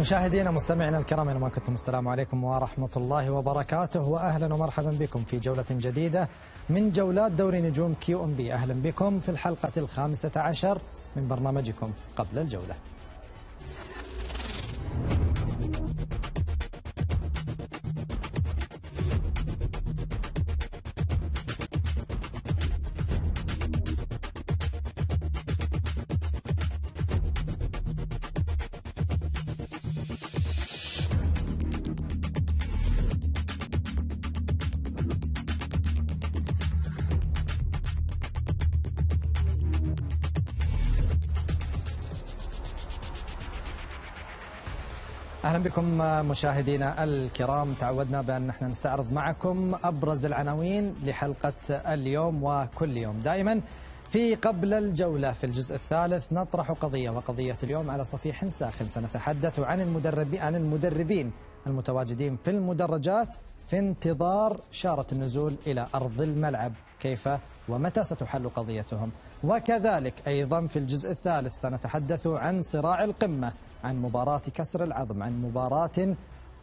مشاهدينا مستمعينا الكرام اينما كنتم السلام عليكم ورحمه الله وبركاته واهلا ومرحبا بكم في جوله جديده من جولات دوري نجوم كيو ام بي اهلا بكم في الحلقه الخامسه عشر من برنامجكم قبل الجوله. اهلا بكم مشاهدينا الكرام تعودنا بان نحن نستعرض معكم ابرز العناوين لحلقه اليوم وكل يوم دائما في قبل الجوله في الجزء الثالث نطرح قضيه وقضيه اليوم على صفيح ساخن سنتحدث عن المدربين عن المدربين المتواجدين في المدرجات في انتظار شاره النزول الى ارض الملعب كيف ومتى ستحل قضيتهم وكذلك ايضا في الجزء الثالث سنتحدث عن صراع القمه عن مباراة كسر العظم عن مباراة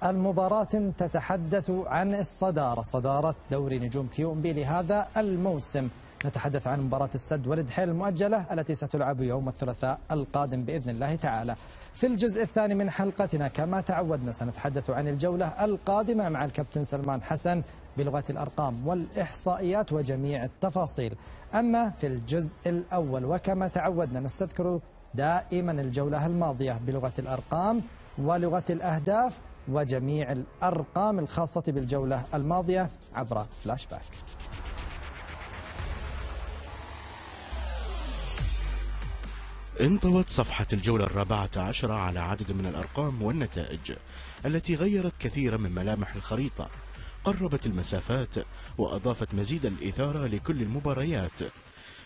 المباراة تتحدث عن الصدارة صدارة دوري نجوم كيو ام بي لهذا الموسم نتحدث عن مباراة السد والدحيل المؤجلة التي ستلعب يوم الثلاثاء القادم بإذن الله تعالى في الجزء الثاني من حلقتنا كما تعودنا سنتحدث عن الجولة القادمة مع الكابتن سلمان حسن بلغة الأرقام والإحصائيات وجميع التفاصيل أما في الجزء الأول وكما تعودنا نستذكر دائما الجولة الماضية بلغة الأرقام ولغة الأهداف وجميع الأرقام الخاصة بالجولة الماضية عبر فلاش باك انطوت صفحة الجولة الرابعة عشرة على عدد من الأرقام والنتائج التي غيرت كثيرا من ملامح الخريطة قربت المسافات وأضافت مزيد الإثارة لكل المباريات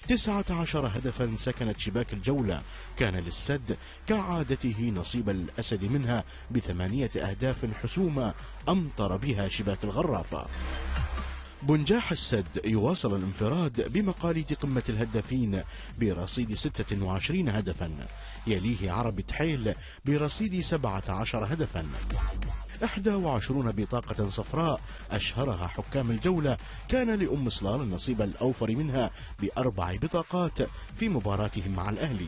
19 هدفا سكنت شباك الجولة كان للسد كعادته نصيب الأسد منها بثمانية أهداف حسومة أمطر بها شباك الغرافة بنجاح السد يواصل الانفراد بمقاليد قمة الهدافين برصيد 26 هدفا يليه عرب تحيل برصيد 17 هدفا 21 بطاقة صفراء أشهرها حكام الجولة كان لأم صلال النصيب الأوفر منها بأربع بطاقات في مباراتهم مع الأهلي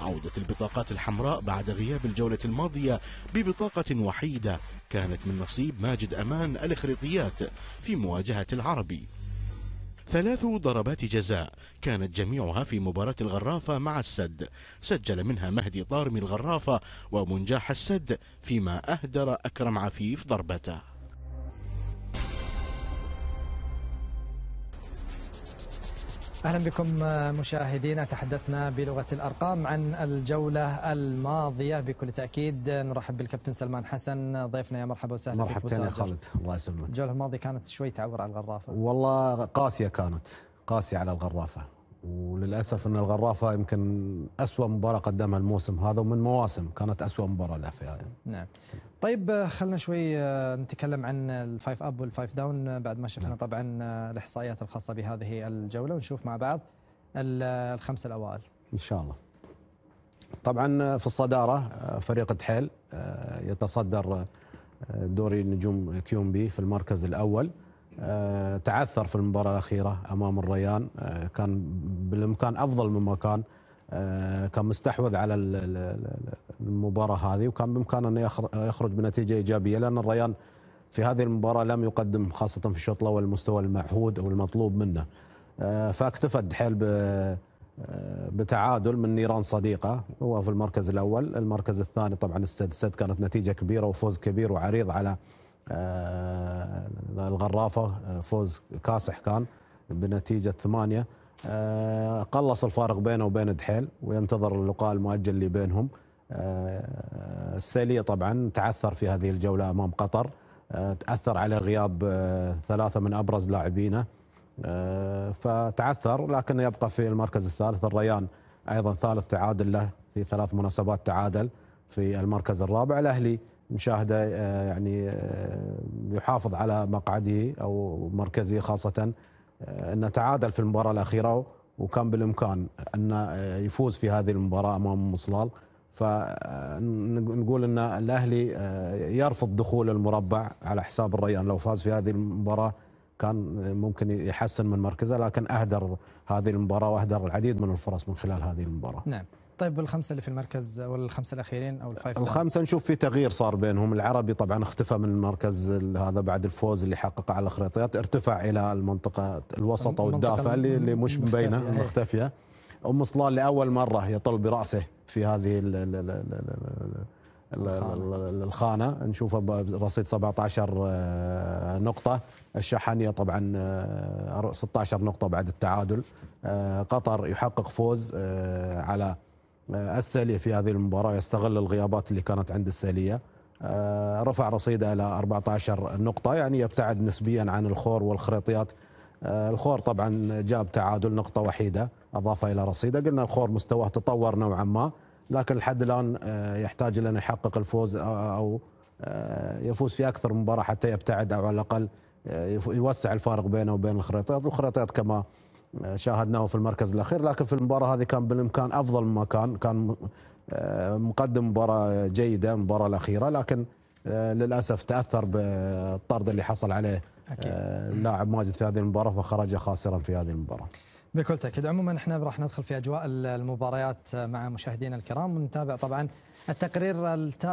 عودة البطاقات الحمراء بعد غياب الجولة الماضية ببطاقة وحيدة كانت من نصيب ماجد أمان الإخريطيات في مواجهة العربي ثلاث ضربات جزاء كانت جميعها في مباراة الغرافة مع السد سجل منها مهدي طارمي الغرافة ومنجاح السد فيما أهدر أكرم عفيف ضربته اهلا بكم آه، مشاهدينا تحدثنا بلغه الارقام عن الجوله الماضيه بكل تاكيد نرحب بالكابتن سلمان حسن ضيفنا يا مرحبا وسهلا مرحبا يا خالد الله يسلمك الجوله الماضيه كانت شوي تعور على الغرافه والله قاسيه كانت قاسيه على الغرافه وللاسف ان الغرافه يمكن اسوء مباراه قدمها الموسم هذا ومن مواسم كانت اسوء مباراه له في نعم طيب خلنا شوي آه، نتكلم عن الفايف اب والفايف داون آه، بعد ما شفنا نعم. طبعا آه، الاحصائيات الخاصه بهذه الجوله ونشوف مع بعض الخمسه الاوائل ان شاء الله طبعا في الصداره فريق تحيل يتصدر دوري نجوم كيوم بي في المركز الاول تعثر في المباراه الاخيره امام الريان كان بالامكان افضل مما كان آه، كان مستحوذ على المباراه هذه وكان بامكانه انه يخرج بنتيجه ايجابيه لان الريان في هذه المباراه لم يقدم خاصه في الشوط الاول المستوى المعهود او المطلوب منه آه، فاكتفى الدحيل آه، بتعادل من نيران صديقه هو في المركز الاول المركز الثاني طبعا السد السد كانت نتيجه كبيره وفوز كبير وعريض على الغرافه فوز كاسح كان بنتيجه ثمانيه آه، قلص الفارق بينه وبين دحيل وينتظر اللقاء المؤجل اللي بينهم آه، السيلية طبعا تعثر في هذه الجولة أمام قطر آه، تأثر على غياب ثلاثة من أبرز لاعبينه فتعثر لكنه يبقى في المركز الثالث الريان أيضا ثالث تعادل له في ثلاث مناسبات تعادل في المركز الرابع الأهلي نشاهده يعني يحافظ على مقعده أو مركزه خاصة آه، تعادل في المباراه الاخيره وكان بالامكان ان يفوز في هذه المباراه امام مصلال فنقول ان الاهلي آه، يرفض دخول المربع على حساب الريان لو فاز في هذه المباراه كان ممكن يحسن من مركزه لكن اهدر هذه المباراه واهدر العديد من الفرص من خلال هذه المباراه. نعم. طيب الخمسه اللي في المركز والخمسه الاخيرين او الفايف الخمسه نشوف في تغيير صار بينهم العربي طبعا اختفى من المركز هذا بعد الفوز اللي حققه على الخريطيات ارتفع الى المنطقه الوسط او الدافع اللي, اللي مش مبينه إيه. مختفيه, ام صلال لاول مره يطل براسه في هذه الخانه نشوفه برصيد 17 نقطه الشحانيه طبعا 16 آه، نقطه بعد التعادل آه، قطر يحقق فوز آه، على آه، الساليه في هذه المباراة يستغل الغيابات اللي كانت عند السالية آه، رفع رصيده إلى 14 نقطة يعني يبتعد نسبيا عن الخور والخريطيات آه، الخور طبعا جاب تعادل نقطة وحيدة أضافها إلى رصيده قلنا الخور مستواه تطور نوعا ما لكن لحد الآن يحتاج إلى أن يحقق الفوز أو يفوز في أكثر مباراة حتى يبتعد أو على الأقل يوسع الفارق بينه وبين الخريطيات الخريطيات كما شاهدناه في المركز الاخير لكن في المباراه هذه كان بالامكان افضل مما كان كان آه، مقدم مباراه جيده المباراه الاخيره لكن آه، للاسف تاثر بالطرد اللي حصل عليه اللاعب آه، ماجد في هذه المباراه فخرج خاسرا في هذه المباراه بكل تاكيد عموما احنا راح ندخل في اجواء المباريات مع مشاهدينا الكرام ونتابع طبعا التقرير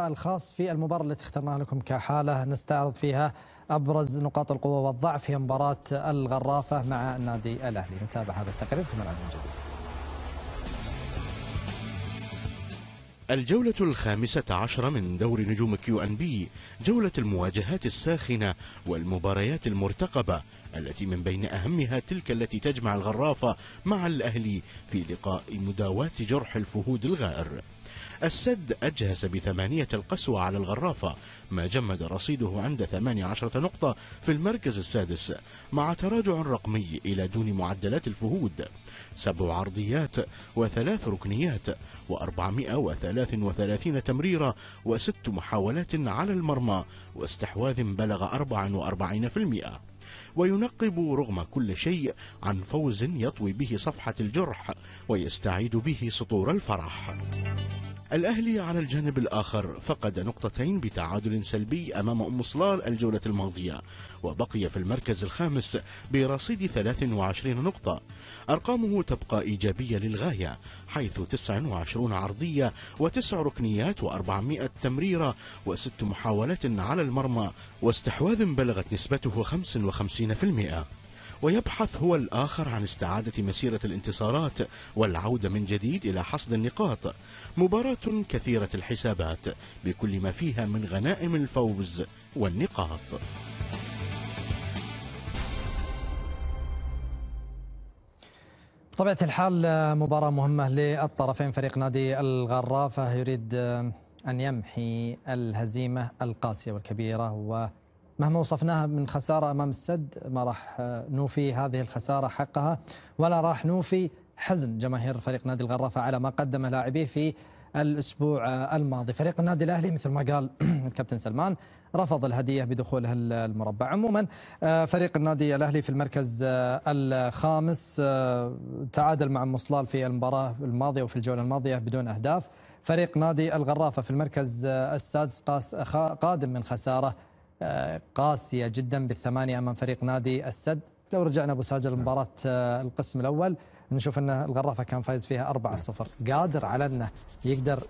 الخاص في المباراه التي اخترناها لكم كحاله نستعرض فيها أبرز نقاط القوة والضعف في مباراة الغرافة مع النادي الأهلي نتابع هذا التقرير ثم نعود من جديد الجولة الخامسة عشر من دور نجوم كيو أن بي جولة المواجهات الساخنة والمباريات المرتقبة التي من بين أهمها تلك التي تجمع الغرافة مع الأهلي في لقاء مداواة جرح الفهود الغائر السد أجهز بثمانية القسوة على الغرافة ما جمد رصيده عند 18 نقطة في المركز السادس مع تراجع رقمي إلى دون معدلات الفهود سبع عرضيات وثلاث ركنيات و433 تمريرة وست محاولات على المرمى واستحواذ بلغ 44% وينقب رغم كل شيء عن فوز يطوي به صفحة الجرح ويستعيد به سطور الفرح الأهلي على الجانب الآخر فقد نقطتين بتعادل سلبي أمام أم صلال الجولة الماضية وبقي في المركز الخامس برصيد 23 نقطة أرقامه تبقى إيجابية للغاية حيث 29 عرضية و9 ركنيات و400 تمريرة و6 محاولات على المرمى واستحواذ بلغت نسبته 55% ويبحث هو الآخر عن استعادة مسيرة الانتصارات والعودة من جديد إلى حصد النقاط مباراة كثيرة الحسابات بكل ما فيها من غنائم الفوز والنقاط بطبيعة الحال مباراة مهمة للطرفين فريق نادي الغرافة يريد أن يمحي الهزيمة القاسية والكبيرة و... مهما وصفناها من خسارة أمام السد ما راح آه، نوفي هذه الخسارة حقها ولا راح نوفي حزن جماهير فريق نادي الغرافة على ما قدمه لاعبيه في الأسبوع آه، الماضي فريق النادي الأهلي مثل ما قال الكابتن سلمان رفض الهدية بدخوله المربع عموما آه، فريق النادي الأهلي في المركز الخامس تعادل مع مصلال في المباراة الماضية وفي الجولة الماضية بدون أهداف فريق نادي الغرافة في المركز السادس قادم من خسارة قاسيه جدا بالثمانيه امام فريق نادي السد لو رجعنا ابو ساجر لمباراه آه، القسم الاول نشوف ان الغرافه كان فايز فيها 4-0 قادر على انه يقدر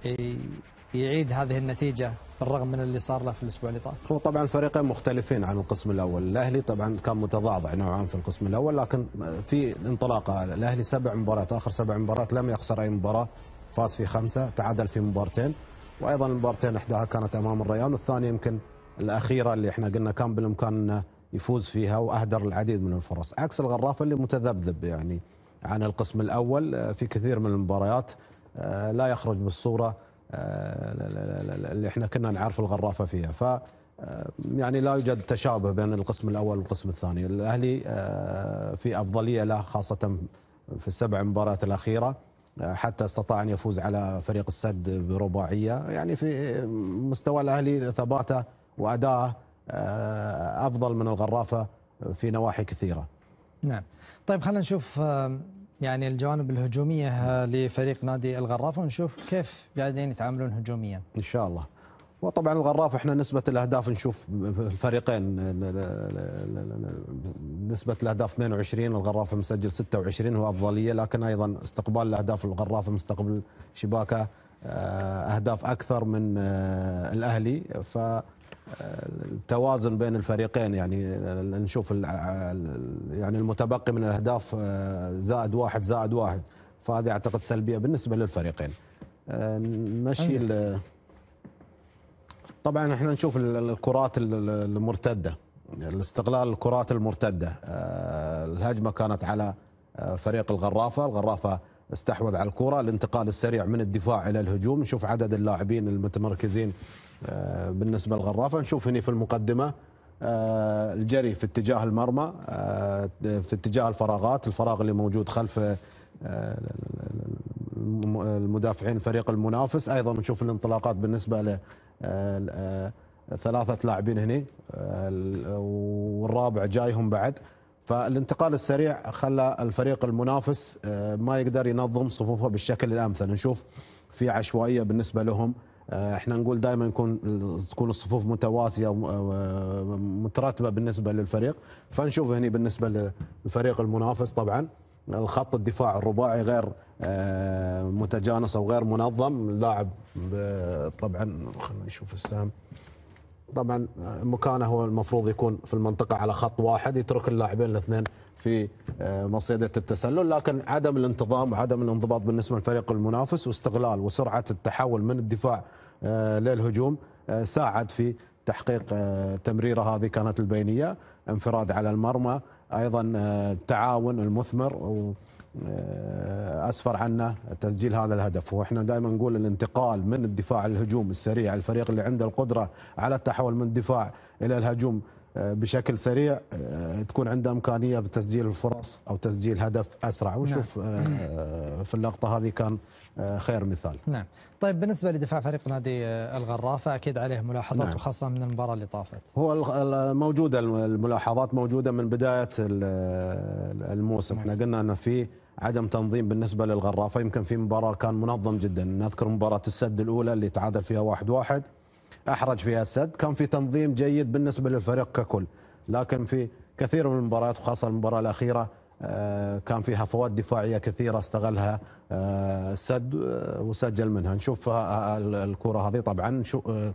يعيد هذه النتيجه بالرغم من اللي صار له في الاسبوع اللي طاف. هو طبعا فريقين مختلفين عن القسم الاول، الاهلي طبعا كان متضعضع نوعا في القسم الاول لكن في انطلاقه الاهلي سبع مباريات اخر سبع مباريات لم يخسر اي مباراه، فاز في خمسه، تعادل في مبارتين وايضا المبارتين احداها كانت امام الريان والثانيه يمكن الاخيره اللي احنا قلنا كان بالامكان يفوز فيها واهدر العديد من الفرص عكس الغرافه اللي متذبذب يعني عن القسم الاول آه، في كثير من المباريات آه، لا يخرج بالصوره آه، اللي احنا كنا نعرف الغرافه فيها ف يعني لا يوجد تشابه بين القسم الاول والقسم الثاني، الاهلي في افضليه له خاصه في السبع مباريات الاخيره حتى استطاع ان يفوز على فريق السد برباعيه، يعني في مستوى الاهلي ثباته وأداءه آه، أفضل من الغرافة في نواحي كثيرة نعم طيب خلينا نشوف آه، يعني الجوانب الهجومية آه، لفريق نادي الغرافة ونشوف كيف قاعدين يتعاملون هجوميا إن شاء الله وطبعا الغرافة احنا نسبة الأهداف نشوف الفريقين نسبة الأهداف 22 الغرافة مسجل 26 هو أفضلية لكن أيضا استقبال الأهداف الغرافة مستقبل شباكة أهداف أكثر من الأهلي ف التوازن بين الفريقين يعني نشوف يعني المتبقي من الاهداف آه، زائد واحد زائد واحد فهذه اعتقد سلبيه بالنسبه للفريقين آه، نمشي طيب. طبعا احنا نشوف الكرات المرتده الاستغلال الكرات المرتده الهجمه كانت على آه، فريق الغرافه الغرافه استحوذ على الكره الانتقال السريع من الدفاع الى الهجوم نشوف عدد اللاعبين المتمركزين آه، بالنسبه للغرافه نشوف هنا في المقدمه آه، الجري في اتجاه المرمى آه، في اتجاه الفراغات الفراغ اللي موجود خلف المدافعين فريق المنافس ايضا نشوف الانطلاقات بالنسبه ل ثلاثه لاعبين هنا والرابع جايهم بعد فالانتقال السريع خلى الفريق المنافس ما يقدر ينظم صفوفه بالشكل الامثل نشوف في عشوائيه بالنسبه لهم آه، احنا نقول دائما يكون تكون الصفوف متواسيه آه، متراتبه بالنسبه للفريق فنشوف هنا بالنسبه للفريق المنافس طبعا الخط الدفاع الرباعي غير آه، متجانس او غير منظم اللاعب طبعا خلينا نشوف السهم طبعا مكانه هو المفروض يكون في المنطقه على خط واحد يترك اللاعبين الاثنين في مصيده التسلل لكن عدم الانتظام وعدم الانضباط بالنسبه للفريق المنافس واستغلال وسرعه التحول من الدفاع آه، للهجوم آه، ساعد في تحقيق آه، تمريره هذه كانت البينيه انفراد على المرمى ايضا تعاون المثمر اسفر عنه تسجيل هذا الهدف واحنا دائما نقول الانتقال من الدفاع للهجوم السريع الفريق اللي عنده القدره على التحول من الدفاع الى الهجوم بشكل سريع تكون عنده امكانيه بتسجيل الفرص او تسجيل هدف اسرع وشوف نعم. في اللقطه هذه كان آه، خير مثال نعم طيب بالنسبة لدفاع فريق نادي آه، الغرافة أكيد عليه ملاحظات نعم. وخاصة من المباراة اللي طافت هو موجودة الملاحظات موجودة من بداية الموسم احنا قلنا أن في عدم تنظيم بالنسبة للغرافة يمكن في مباراة كان منظم جدا نذكر مباراة السد الأولى اللي تعادل فيها واحد واحد أحرج فيها السد كان في تنظيم جيد بالنسبة للفريق ككل لكن في كثير من المباريات وخاصة المباراة الأخيرة آه، كان فيها فوات دفاعيه كثيره استغلها آه، السد آه، وسجل منها نشوف الكره هذه طبعا شو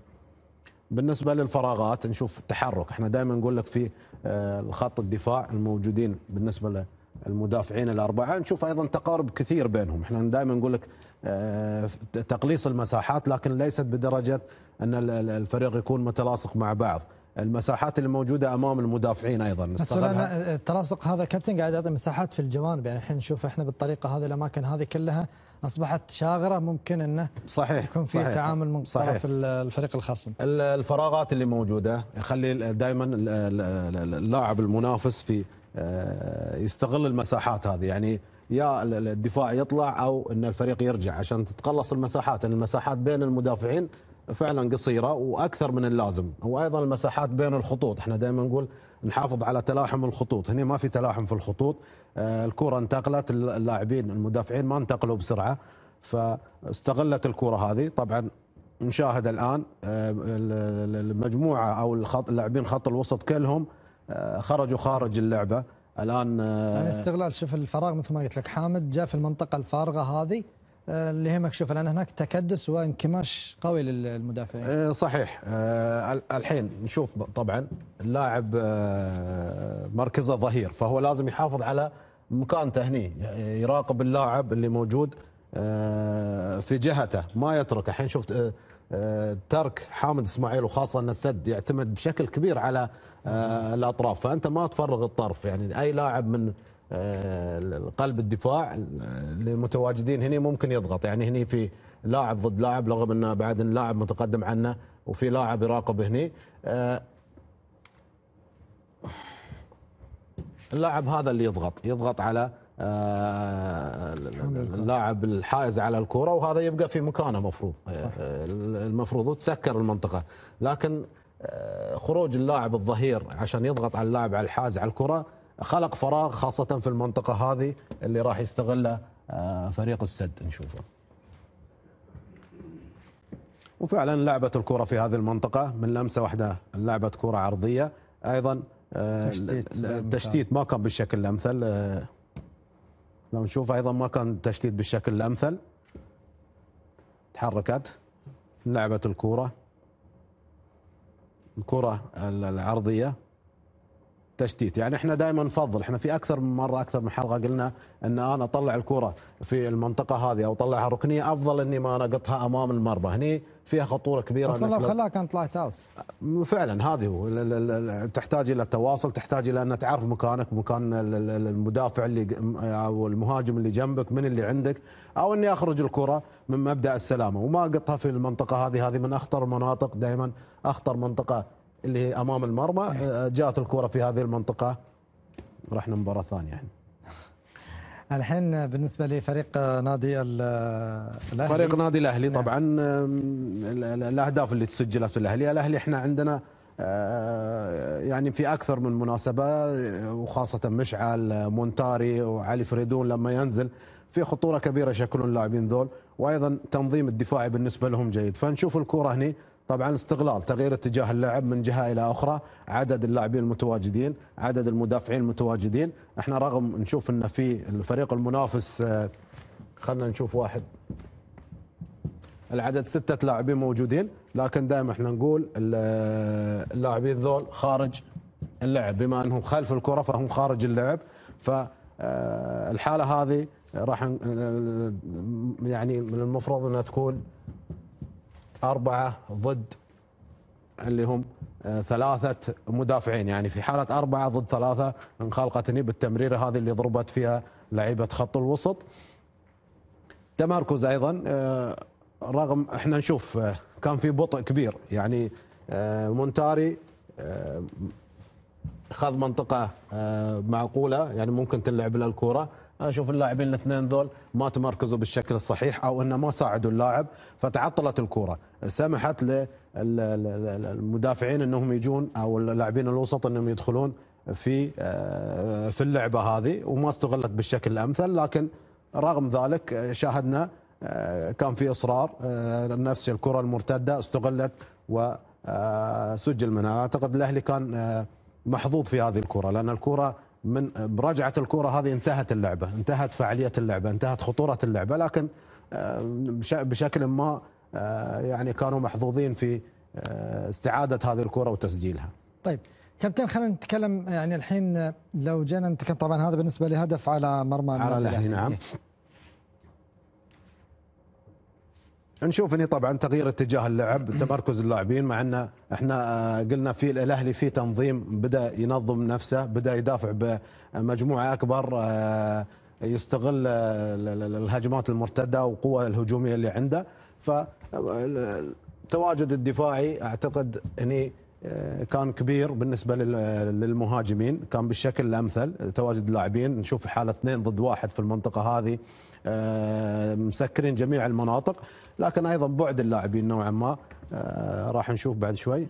بالنسبه للفراغات نشوف التحرك احنا دائما نقول لك في الخط الدفاع الموجودين بالنسبه للمدافعين الاربعه نشوف ايضا تقارب كثير بينهم احنا دائما نقول لك تقليص المساحات لكن ليست بدرجه ان الفريق يكون متلاصق مع بعض المساحات الموجوده امام المدافعين ايضا نستغلها التلاصق أه، هذا كابتن قاعد يعطي مساحات في الجوانب يعني الحين نشوف احنا بالطريقه هذه الاماكن هذه كلها اصبحت شاغره ممكن انه صحيح يكون في تعامل من طرف الفريق الخصم الفراغات اللي موجوده يخلي دائما اللاعب المنافس في آه، يستغل المساحات هذه يعني يا الدفاع يطلع او ان الفريق يرجع عشان تتقلص المساحات المساحات بين المدافعين فعلا قصيره واكثر من اللازم وايضا المساحات بين الخطوط احنا دائما نقول نحافظ على تلاحم الخطوط هنا ما في تلاحم في الخطوط آه، الكره انتقلت اللاعبين المدافعين ما انتقلوا بسرعه فاستغلت الكره هذه طبعا نشاهد الان آه، المجموعه او اللاعبين خط الوسط كلهم آه، خرجوا خارج اللعبه الان الاستغلال استغلال شوف الفراغ مثل ما قلت لك حامد جاء في المنطقه الفارغه هذه اللي هي شوف لان هناك تكدس وانكماش قوي للمدافعين آه، صحيح آه، الحين نشوف طبعا اللاعب آه، مركزه ظهير فهو لازم يحافظ على مكانته تهني يراقب اللاعب اللي موجود في جهته ما يترك الحين شفت ترك حامد اسماعيل وخاصه ان السد يعتمد بشكل كبير على الاطراف فانت ما تفرغ الطرف يعني اي لاعب من قلب الدفاع متواجدين هنا ممكن يضغط يعني هنا في لاعب ضد لاعب رغم انه بعد اللاعب لاعب متقدم عنه وفي لاعب يراقب هنا آه، اللاعب هذا اللي يضغط يضغط على آه، اللاعب الحائز على الكرة وهذا يبقى في مكانه مفروض آه، المفروض وتسكر المنطقة لكن خروج اللاعب الظهير عشان يضغط على اللاعب على الحائز على الكرة خلق فراغ خاصة في المنطقة هذه اللي راح يستغلها آه، فريق السد نشوفه وفعلا لعبت الكرة في هذه المنطقة من لمسة واحدة لعبة كرة عرضية أيضا آه، تشتيت التشتيت ما كان بالشكل الأمثل آه، لو نشوف أيضا ما كان تشتيت بالشكل الأمثل تحركت لعبت الكرة الكرة العرضية التشتيت يعني احنا دائما نفضل احنا في اكثر من مره اكثر من حلقه قلنا ان انا اطلع الكره في المنطقه هذه او اطلعها ركنيه افضل اني ما نقطها امام المرمى هني فيها خطوره كبيره اصلا لو خلاها كان طلعت اوت فعلا هذه هو تحتاج الى التواصل تحتاج الى ان تعرف مكانك مكان المدافع اللي او المهاجم اللي جنبك من اللي عندك او اني اخرج الكره من مبدا السلامه وما اقطها في المنطقه هذه هذه من اخطر المناطق دائما اخطر منطقه اللي هي امام المرمى آه، جاءت الكره في هذه المنطقه رحنا مباراه ثانيه الحين بالنسبه لفريق نادي الاهلي فريق نادي الاهلي طبعا الاهداف اللي تسجلها في الاهلي الاهلي احنا عندنا آه، يعني في اكثر من مناسبه آه، وخاصه مشعل مونتاري وعلي فريدون لما ينزل في خطوره كبيره يشكلون اللاعبين ذول وايضا تنظيم الدفاعي بالنسبه لهم جيد فنشوف الكره هنا طبعا استغلال تغيير اتجاه اللعب من جهه الى اخرى عدد اللاعبين المتواجدين عدد المدافعين المتواجدين احنا رغم نشوف ان في الفريق المنافس آه، خلنا نشوف واحد العدد ستة لاعبين موجودين لكن دائما احنا نقول آه، اللاعبين ذول خارج اللعب بما انهم خلف الكره فهم خارج اللعب فالحاله آه، هذه راح يعني من المفروض انها تكون أربعة ضد اللي هم آه، ثلاثة مدافعين يعني في حالة أربعة ضد ثلاثة انخلقتني بالتمريرة هذه اللي ضربت فيها لعيبة خط الوسط تمركز أيضا آه، رغم احنا نشوف آه، كان في بطء كبير يعني مونتاري خذ منطقة معقولة يعني ممكن تلعب له الكرة انا اشوف اللاعبين الاثنين ذول ما تمركزوا بالشكل الصحيح او انه ما ساعدوا اللاعب فتعطلت الكره سمحت للمدافعين انهم يجون او اللاعبين الوسط انهم يدخلون في آه، في اللعبه هذه وما استغلت بالشكل الامثل لكن رغم ذلك آه، شاهدنا آه، كان في اصرار نفس الكره المرتده استغلت وسجل منها اعتقد الاهلي كان محظوظ في هذه الكره لان الكره من براجعه الكره هذه انتهت اللعبه، انتهت فعاليه اللعبه، انتهت خطوره اللعبه، لكن آه، بشكل ما آه، يعني كانوا محظوظين في آه، استعاده هذه الكره وتسجيلها. طيب كابتن خلينا نتكلم يعني الحين لو جينا نتكلم طبعا هذا بالنسبه لهدف على مرمى على الاهلي نعم. إيه. نشوف اني طبعا تغيير اتجاه اللعب تمركز اللاعبين مع ان احنا آه، قلنا في الاهلي في تنظيم بدا ينظم نفسه بدا يدافع بمجموعه اكبر آه، يستغل آه، الهجمات المرتده والقوه الهجوميه اللي عنده فالتواجد الدفاعي اعتقد اني كان كبير بالنسبة للمهاجمين كان بالشكل الأمثل تواجد اللاعبين نشوف حالة اثنين ضد واحد في المنطقة هذه مسكرين جميع المناطق لكن ايضا بعد اللاعبين نوعا ما آه، راح نشوف بعد شوي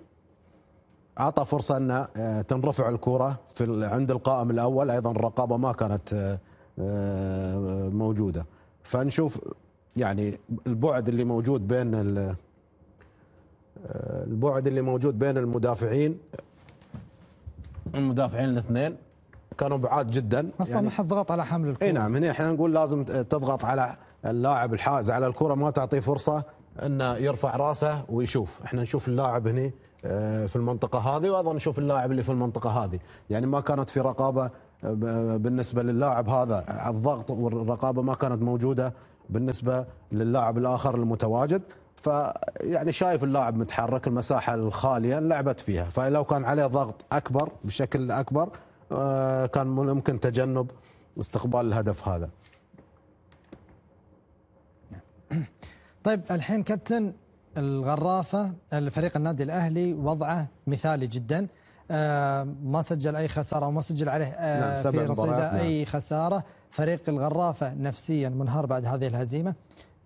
اعطى فرصه ان آه، تنرفع الكره في عند القائم الاول ايضا الرقابه ما كانت آه، موجوده فنشوف يعني البعد اللي موجود بين البعد اللي موجود بين المدافعين المدافعين الاثنين كانوا بعاد جدا اصلا يعني محط ضغط على حمل الكره اي نعم هنا احنا نقول لازم تضغط على اللاعب الحائز على الكره ما تعطيه فرصه انه يرفع راسه ويشوف احنا نشوف اللاعب هنا آه، في المنطقه هذه وايضا نشوف اللاعب اللي في المنطقه هذه يعني ما كانت في رقابه آه، آه، بالنسبه للاعب هذا الضغط والرقابه ما كانت موجوده بالنسبه للاعب الاخر المتواجد فيعني شايف اللاعب متحرك المساحه الخاليه لعبت فيها فلو كان عليه ضغط اكبر بشكل اكبر كان ممكن تجنب استقبال الهدف هذا طيب الحين كابتن الغرافه الفريق النادي الاهلي وضعه مثالي جدا آه، ما سجل اي خساره وما سجل عليه آه، نعم في رصيده نعم. اي خساره فريق الغرافه نفسيا منهار بعد هذه الهزيمه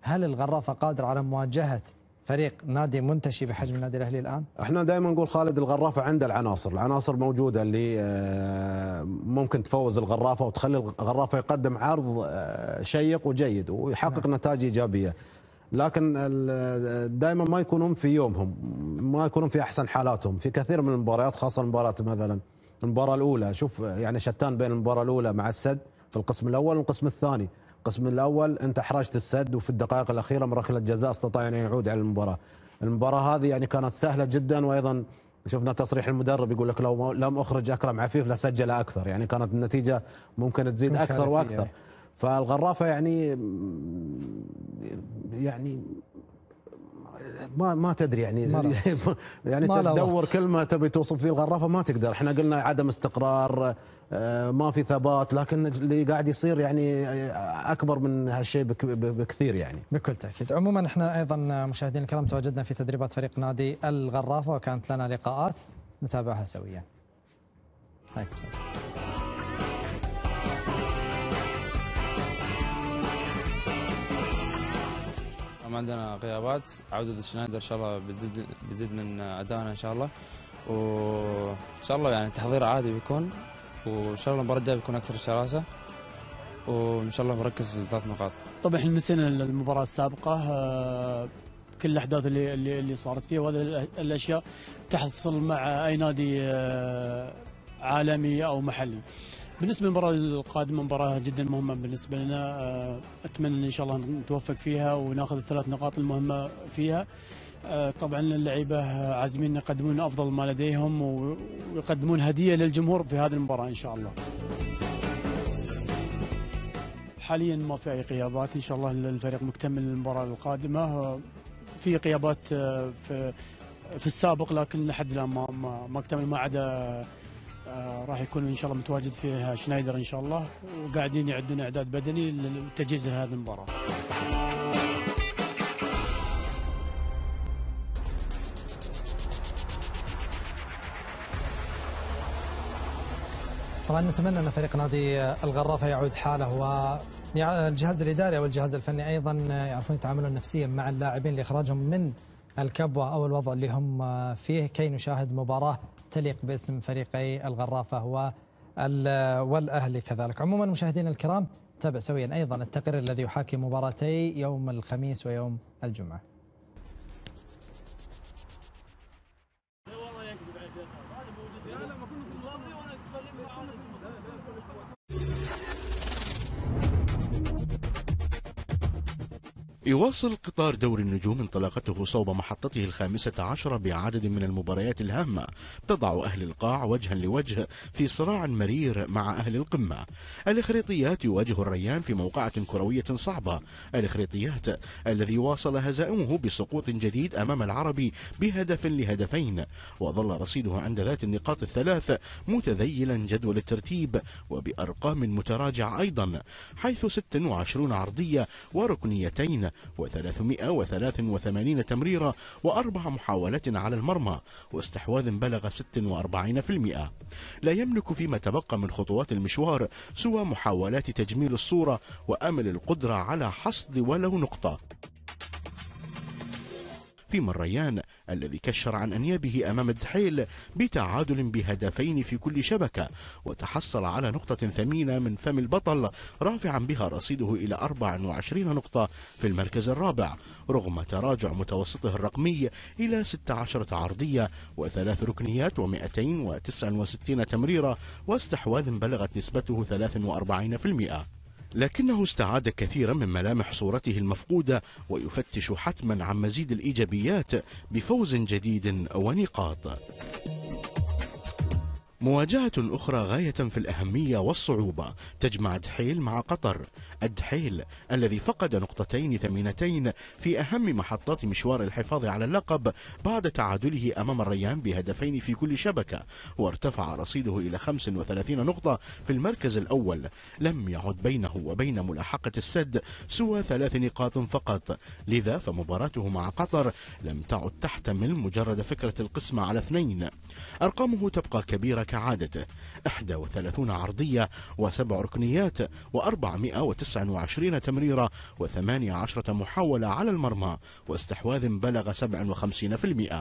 هل الغرافه قادر على مواجهه فريق نادي منتشي بحجم النادي الاهلي الان؟ احنا دائما نقول خالد الغرافه عنده العناصر، العناصر موجوده اللي آه، ممكن تفوز الغرافه وتخلي الغرافه يقدم عرض آه، شيق وجيد ويحقق نعم. نتائج ايجابيه. لكن آه، دائما ما يكونون في يومهم، ما يكونون في احسن حالاتهم، في كثير من المباريات خاصه المباريات مثلا المباراه الاولى، شوف يعني شتان بين المباراه الاولى مع السد في القسم الاول والقسم الثاني. القسم الاول انت احرجت السد وفي الدقائق الاخيره من ركله جزاء استطاع ان يعود على المباراه المباراه هذه يعني كانت سهله جدا وايضا شفنا تصريح المدرب يقول لك لو لم اخرج اكرم عفيف لسجل اكثر يعني كانت النتيجه ممكن تزيد اكثر واكثر يعني. فالغرافه يعني يعني ما ما تدري يعني يعني تدور كلمه تبي توصف فيه الغرافه ما تقدر احنا قلنا عدم استقرار آه، ما في ثبات لكن اللي قاعد يصير يعني آه، اكبر من هالشيء بكثير يعني بكل تاكيد عموما احنا ايضا مشاهدينا الكرام تواجدنا في تدريبات فريق نادي الغرافه وكانت لنا لقاءات نتابعها سويا عليكم طيب. عندنا غيابات عودة الشنايدر إن شاء الله بتزيد بتزيد من أدائنا إن شاء الله وإن شاء الله يعني تحضير عادي بيكون وان شاء الله المباراه الجايه بيكون اكثر شراسه وان شاء الله بركز في الثلاث نقاط. طبعا احنا نسينا المباراه السابقه آه، كل الاحداث اللي اللي صارت فيها وهذه الاشياء تحصل مع اي نادي آه، عالمي او محلي. بالنسبه للمباراه القادمه مباراه جدا مهمه بالنسبه لنا آه، اتمنى ان شاء الله نتوفق فيها وناخذ الثلاث نقاط المهمه فيها. آه، طبعا اللعيبه عازمين يقدمون افضل ما لديهم ويقدمون هديه للجمهور في هذه المباراه ان شاء الله. حاليا ما في اي غيابات ان شاء الله الفريق مكتمل للمباراه القادمه آه، في غيابات آه، في في السابق لكن لحد الان ما ما, ما اكتمل ما عدا راح يكون ان شاء الله متواجد فيها شنايدر ان شاء الله وقاعدين يعدون اعداد بدني للتجهيز لهذه المباراه. طبعا نتمنى ان فريق نادي الغرافه يعود حاله و الجهاز الاداري او الجهاز الفني ايضا يعرفون يتعاملون نفسيا مع اللاعبين لاخراجهم من الكبوه او الوضع اللي هم فيه كي نشاهد مباراه تليق باسم فريقي الغرافه والاهلي كذلك. عموما مشاهدينا الكرام تابع سويا ايضا التقرير الذي يحاكي مباراتي يوم الخميس ويوم الجمعه. يواصل قطار دوري النجوم انطلاقته صوب محطته الخامسة عشر بعدد من المباريات الهامة تضع أهل القاع وجها لوجه في صراع مرير مع أهل القمة الإخريطيات يواجه الريان في موقعة كروية صعبة الإخريطيات الذي واصل هزائمه بسقوط جديد أمام العربي بهدف لهدفين وظل رصيده عند ذات النقاط الثلاث متذيلا جدول الترتيب وبأرقام متراجعة أيضا حيث 26 عرضية وركنيتين و383 تمريرة وأربع محاولات على المرمى واستحواذ بلغ 46% لا يملك فيما تبقى من خطوات المشوار سوى محاولات تجميل الصورة وأمل القدرة على حصد ولو نقطة في مريان الذي كشر عن أنيابه أمام الدحيل بتعادل بهدفين في كل شبكة وتحصل على نقطة ثمينة من فم البطل رافعا بها رصيده إلى 24 نقطة في المركز الرابع رغم تراجع متوسطه الرقمي إلى 16 عرضية وثلاث ركنيات و269 تمريرة واستحواذ بلغت نسبته 43% لكنه استعاد كثيرا من ملامح صورته المفقودة ويفتش حتما عن مزيد الإيجابيات بفوز جديد ونقاط مواجهة أخرى غاية في الأهمية والصعوبة تجمع دحيل مع قطر الدحيل الذي فقد نقطتين ثمينتين في أهم محطات مشوار الحفاظ على اللقب بعد تعادله أمام الريان بهدفين في كل شبكة وارتفع رصيده إلى 35 نقطة في المركز الأول لم يعد بينه وبين ملاحقة السد سوى ثلاث نقاط فقط لذا فمباراته مع قطر لم تعد تحتمل مجرد فكرة القسمة على اثنين أرقامه تبقى كبيرة كعادته 31 عرضية و و7 ركنيات و429 تمريرة و18 محاولة على المرمى واستحواذ بلغ 57%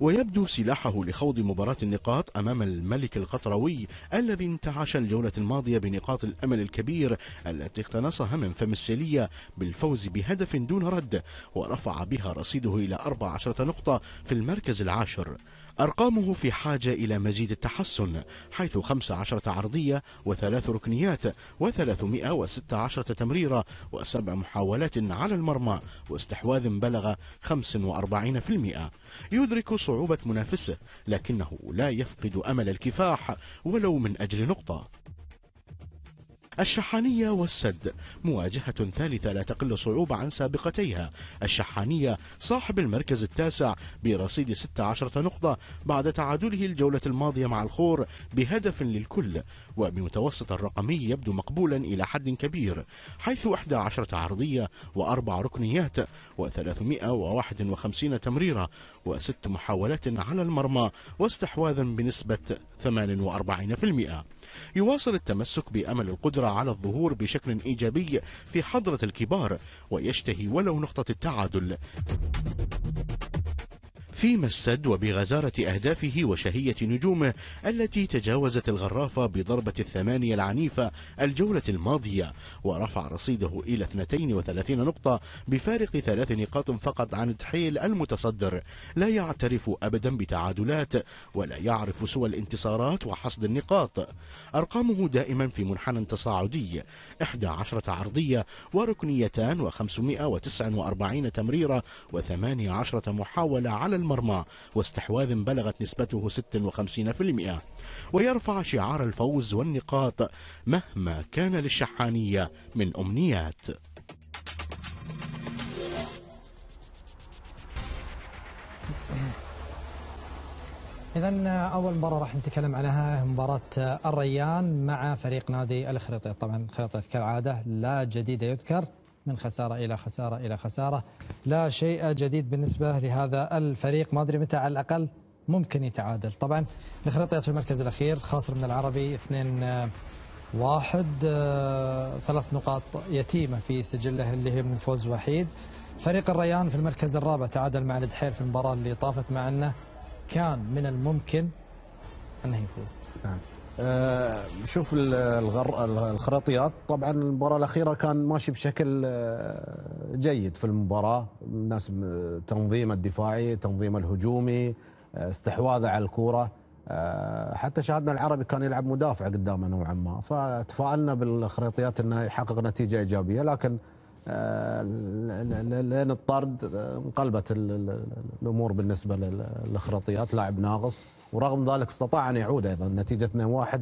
ويبدو سلاحه لخوض مباراة النقاط أمام الملك القطروي الذي انتعش الجولة الماضية بنقاط الأمل الكبير التي اقتنصها من فم السيلية بالفوز بهدف دون رد ورفع بها رصيده إلى 14 نقطة في المركز العاشر أرقامه في حاجة إلى مزيد التحسن حيث 15 عرضية وثلاث ركنيات و316 تمريرة وسبع محاولات على المرمى واستحواذ بلغ 45% يدرك صعوبة منافسه لكنه لا يفقد أمل الكفاح ولو من أجل نقطة الشحانية والسد مواجهة ثالثة لا تقل صعوبة عن سابقتيها الشحانية صاحب المركز التاسع برصيد 16 نقطة بعد تعادله الجولة الماضية مع الخور بهدف للكل وبمتوسط الرقمي يبدو مقبولا إلى حد كبير حيث 11 عرضية وأربع ركنيات و351 تمريرة وست محاولات على المرمى واستحواذا بنسبة 48% يواصل التمسك بأمل القدرة على الظهور بشكل إيجابي في حضرة الكبار ويشتهي ولو نقطة التعادل فيما السد وبغزارة أهدافه وشهية نجومه التي تجاوزت الغرافة بضربة الثمانية العنيفة الجولة الماضية ورفع رصيده إلى 32 نقطة بفارق ثلاث نقاط فقط عن تحيل المتصدر لا يعترف أبدا بتعادلات ولا يعرف سوى الانتصارات وحصد النقاط أرقامه دائما في منحنى تصاعدي 11 عرضية وركنيتان و549 تمريرة و18 محاولة على الم المرمى واستحواذ بلغت نسبته 56% ويرفع شعار الفوز والنقاط مهما كان للشحانية من أمنيات إذا أول مباراة راح نتكلم عنها مباراة الريان مع فريق نادي الخريطية طبعا الخريطية كالعادة لا جديد يذكر من خسارة إلى خسارة إلى خسارة لا شيء جديد بالنسبة لهذا الفريق ما أدري متى على الأقل ممكن يتعادل طبعا الخرطيات في المركز الأخير خاسر من العربي 2 واحد آه، ثلاث نقاط يتيمة في سجله اللي هي من فوز وحيد فريق الريان في المركز الرابع تعادل مع الدحيل في المباراة اللي طافت مع أنه كان من الممكن أنه يفوز نعم. آه، شوف الغر الخرطيات طبعا المباراه الاخيره كان ماشي بشكل آه، جيد في المباراه الناس آه، تنظيم الدفاعي تنظيم الهجومي استحواذه على الكوره حتى شاهدنا العربي كان يلعب مدافع قدامه نوعا ما فتفائلنا بالخريطيات انه يحقق نتيجه ايجابيه لكن لين الطرد انقلبت الامور بالنسبه للخريطيات لاعب ناقص ورغم ذلك استطاع ان يعود ايضا نتيجه 2-1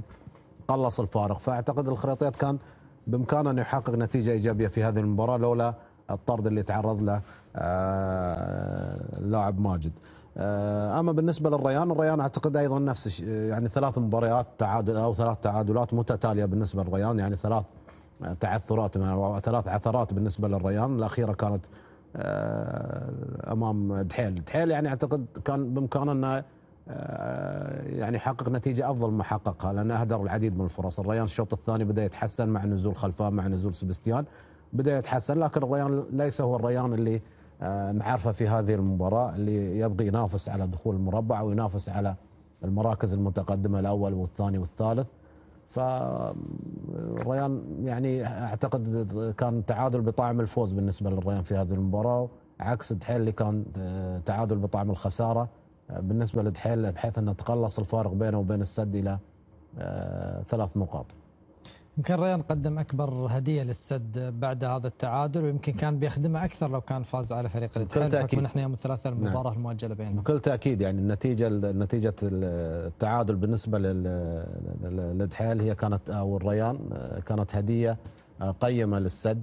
قلص الفارق فاعتقد الخريطيات كان بامكانه ان يحقق نتيجه ايجابيه في هذه المباراه لولا الطرد اللي تعرض له اللاعب آه، ماجد آه، اما بالنسبه للريان الريان اعتقد ايضا نفس يعني ثلاث مباريات تعادل او ثلاث تعادلات متتاليه بالنسبه للريان يعني ثلاث تعثرات ثلاث عثرات بالنسبه للريان الاخيره كانت آه، امام دحيل دحيل يعني اعتقد كان بامكانه انه آه، يعني حقق نتيجة أفضل ما حققها لأنه أهدر العديد من الفرص الريان الشوط الثاني بدأ يتحسن مع نزول خلفان مع نزول سبستيان بدأ يتحسن لكن الريان ليس هو الريان اللي آه، نعرفه في هذه المباراة اللي يبغي ينافس على دخول المربع وينافس على المراكز المتقدمة الأول والثاني والثالث فالريان يعني أعتقد كان تعادل بطعم الفوز بالنسبة للريان في هذه المباراة عكس دحيل اللي كان آه، تعادل بطعم الخسارة بالنسبه لدحيل بحيث انه تقلص الفارق بينه وبين السد الى آه، ثلاث نقاط. يمكن ريان قدم اكبر هديه للسد بعد هذا التعادل ويمكن كان بيخدمه اكثر لو كان فاز على فريق الاتحاد بكل تاكيد نحن يوم الثلاثاء نعم. المباراه نعم. المؤجله بينهم بكل تاكيد يعني النتيجه نتيجه التعادل بالنسبه للدحيل هي كانت او الريان آه، كانت هديه آه، قيمه للسد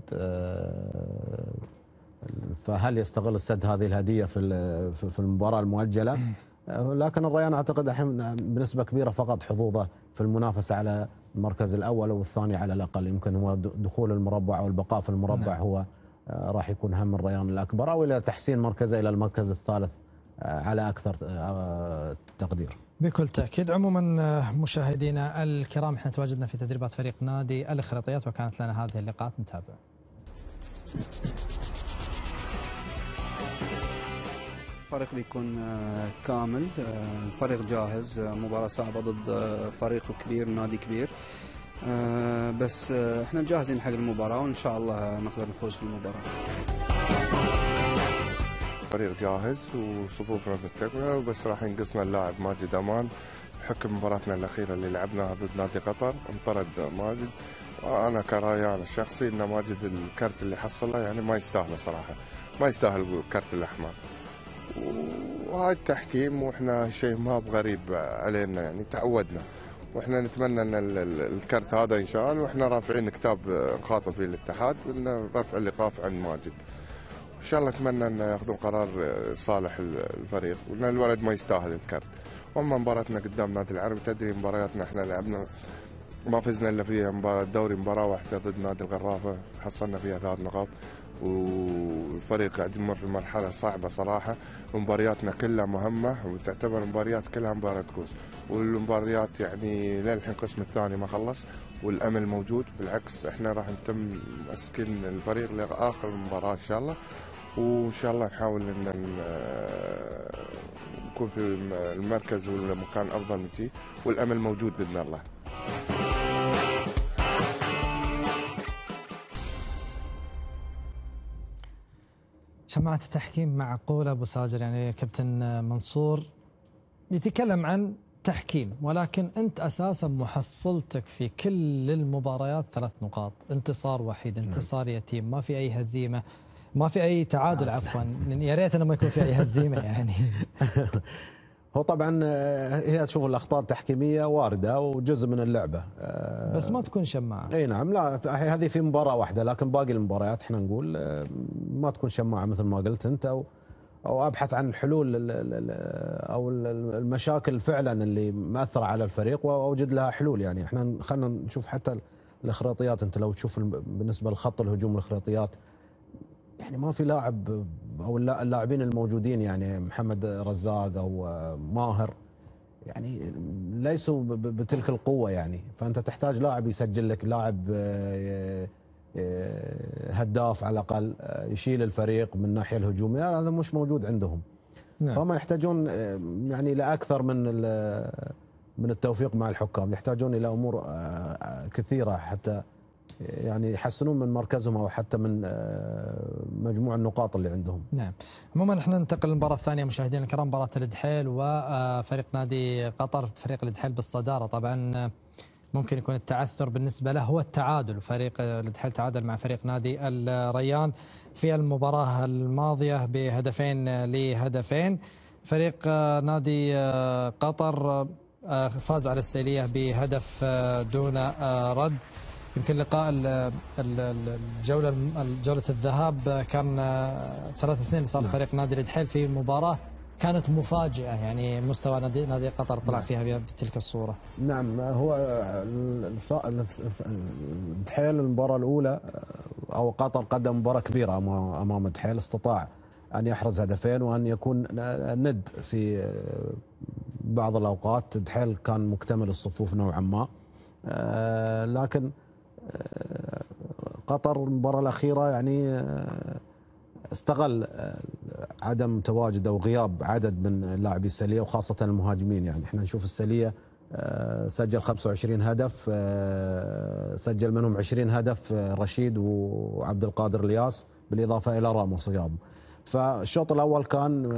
فهل يستغل السد هذه الهديه في في المباراه المؤجله؟ لكن الريان اعتقد الحين بنسبه كبيره فقد حظوظه في المنافسه على المركز الاول او الثاني على الاقل يمكن هو دخول المربع او البقاء في المربع نعم. هو آه، راح يكون هم الريان الاكبر او الى تحسين مركزه الى المركز الثالث آه، على اكثر آه، تقدير. بكل تاكيد عموما مشاهدينا الكرام احنا تواجدنا في تدريبات فريق نادي الاخراطيات وكانت لنا هذه اللقاءات نتابع. الفريق بيكون آه، كامل الفريق آه، جاهز آه، مباراة صعبة ضد فريق كبير نادي كبير بس احنا جاهزين حق المباراة وان شاء الله نقدر نفوز في المباراة الفريق جاهز وصفوف مرتبة بس راح ينقصنا اللاعب ماجد امان بحكم مباراتنا الاخيرة اللي لعبناها ضد نادي قطر انطرد ماجد انا كرأي انا الشخصي ان ماجد الكرت اللي حصله يعني ما يستاهله صراحة ما يستاهل الكرت الاحمر وهذا التحكيم واحنا شيء ما بغريب علينا يعني تعودنا واحنا نتمنى ان الكرت هذا ان شاء الله واحنا رافعين كتاب نخاطب فيه الاتحاد ان رفع الايقاف عن ماجد. ان شاء الله اتمنى ان ياخذون قرار صالح الفريق وان الولد ما يستاهل الكرت. واما مباراتنا قدام نادي العربي تدري مبارياتنا احنا لعبنا ما فزنا الا فيها مباراه دوري مباراه واحده ضد نادي الغرافه حصلنا فيها ثلاث نقاط والفريق قاعد يمر في مرحله صعبه صراحه ومبارياتنا كلها مهمه وتعتبر مباريات كلها مباراه كوس والمباريات يعني للحين القسم الثاني ما خلص والامل موجود بالعكس احنا راح نتم مسكين الفريق لاخر المباراه ان شاء الله وان شاء الله نحاول ان نكون في المركز والمكان افضل من والامل موجود باذن الله. شماعه التحكيم معقول ابو ساجر يعني كابتن منصور يتكلم عن تحكيم ولكن انت اساسا محصلتك في كل المباريات ثلاث نقاط انتصار وحيد نعم. انتصار يتيم ما في اي هزيمه ما في اي تعادل عفوا يا ريت ما يكون في اي هزيمه يعني هو طبعا آه، هي تشوف الاخطاء التحكيميه وارده وجزء من اللعبه آه، بس ما تكون شماعه اي نعم لا هذه في مباراه واحده لكن باقي المباريات احنا نقول آه، ما تكون شماعه مثل ما قلت انت او او ابحث عن الحلول او المشاكل فعلا اللي مأثره على الفريق واوجد لها حلول يعني احنا خلينا نشوف حتى الاخراطيات انت لو تشوف بالنسبه لخط الهجوم الاخراطيات يعني ما في لاعب او اللاعبين الموجودين يعني محمد رزاق او ماهر يعني ليسوا بتلك القوه يعني فانت تحتاج لاعب يسجل لك لاعب آه، آه، هداف على الاقل آه، يشيل الفريق من الناحيه الهجوميه هذا مش موجود عندهم نعم. فهم يحتاجون يعني لاكثر من من التوفيق مع الحكام يحتاجون الى امور كثيره حتى يعني يحسنون من مركزهم او حتى من آه، مجموع النقاط اللي عندهم. نعم. عموما احنا ننتقل للمباراه الثانيه مشاهدينا الكرام مباراه الدحيل وفريق آه، نادي قطر فريق الدحيل بالصداره طبعا آه، ممكن يكون التعثر بالنسبه له هو التعادل فريق الدحيل تعادل مع فريق نادي الريان في المباراه الماضيه بهدفين لهدفين فريق نادي قطر فاز على السيليه بهدف دون رد يمكن لقاء الجولة جولة الذهاب كان 3-2 صار نعم. فريق نادي الدحيل في مباراة كانت مفاجأة يعني مستوى نادي نادي قطر طلع نعم. فيها بتلك الصورة نعم هو الدحيل المباراة الأولى أو قطر قدم مباراة كبيرة أمام الدحيل استطاع أن يحرز هدفين وأن يكون ند في بعض الأوقات دحيل كان مكتمل الصفوف نوعا ما آه، لكن قطر المباراه الاخيره يعني آه، استغل آه، عدم تواجد او غياب عدد من لاعبي السليه وخاصه المهاجمين يعني احنا نشوف السليه آه، سجل 25 هدف سجل منهم 20 هدف رشيد وعبد القادر الياس بالاضافه الى راموس غيابه فالشوط الاول كان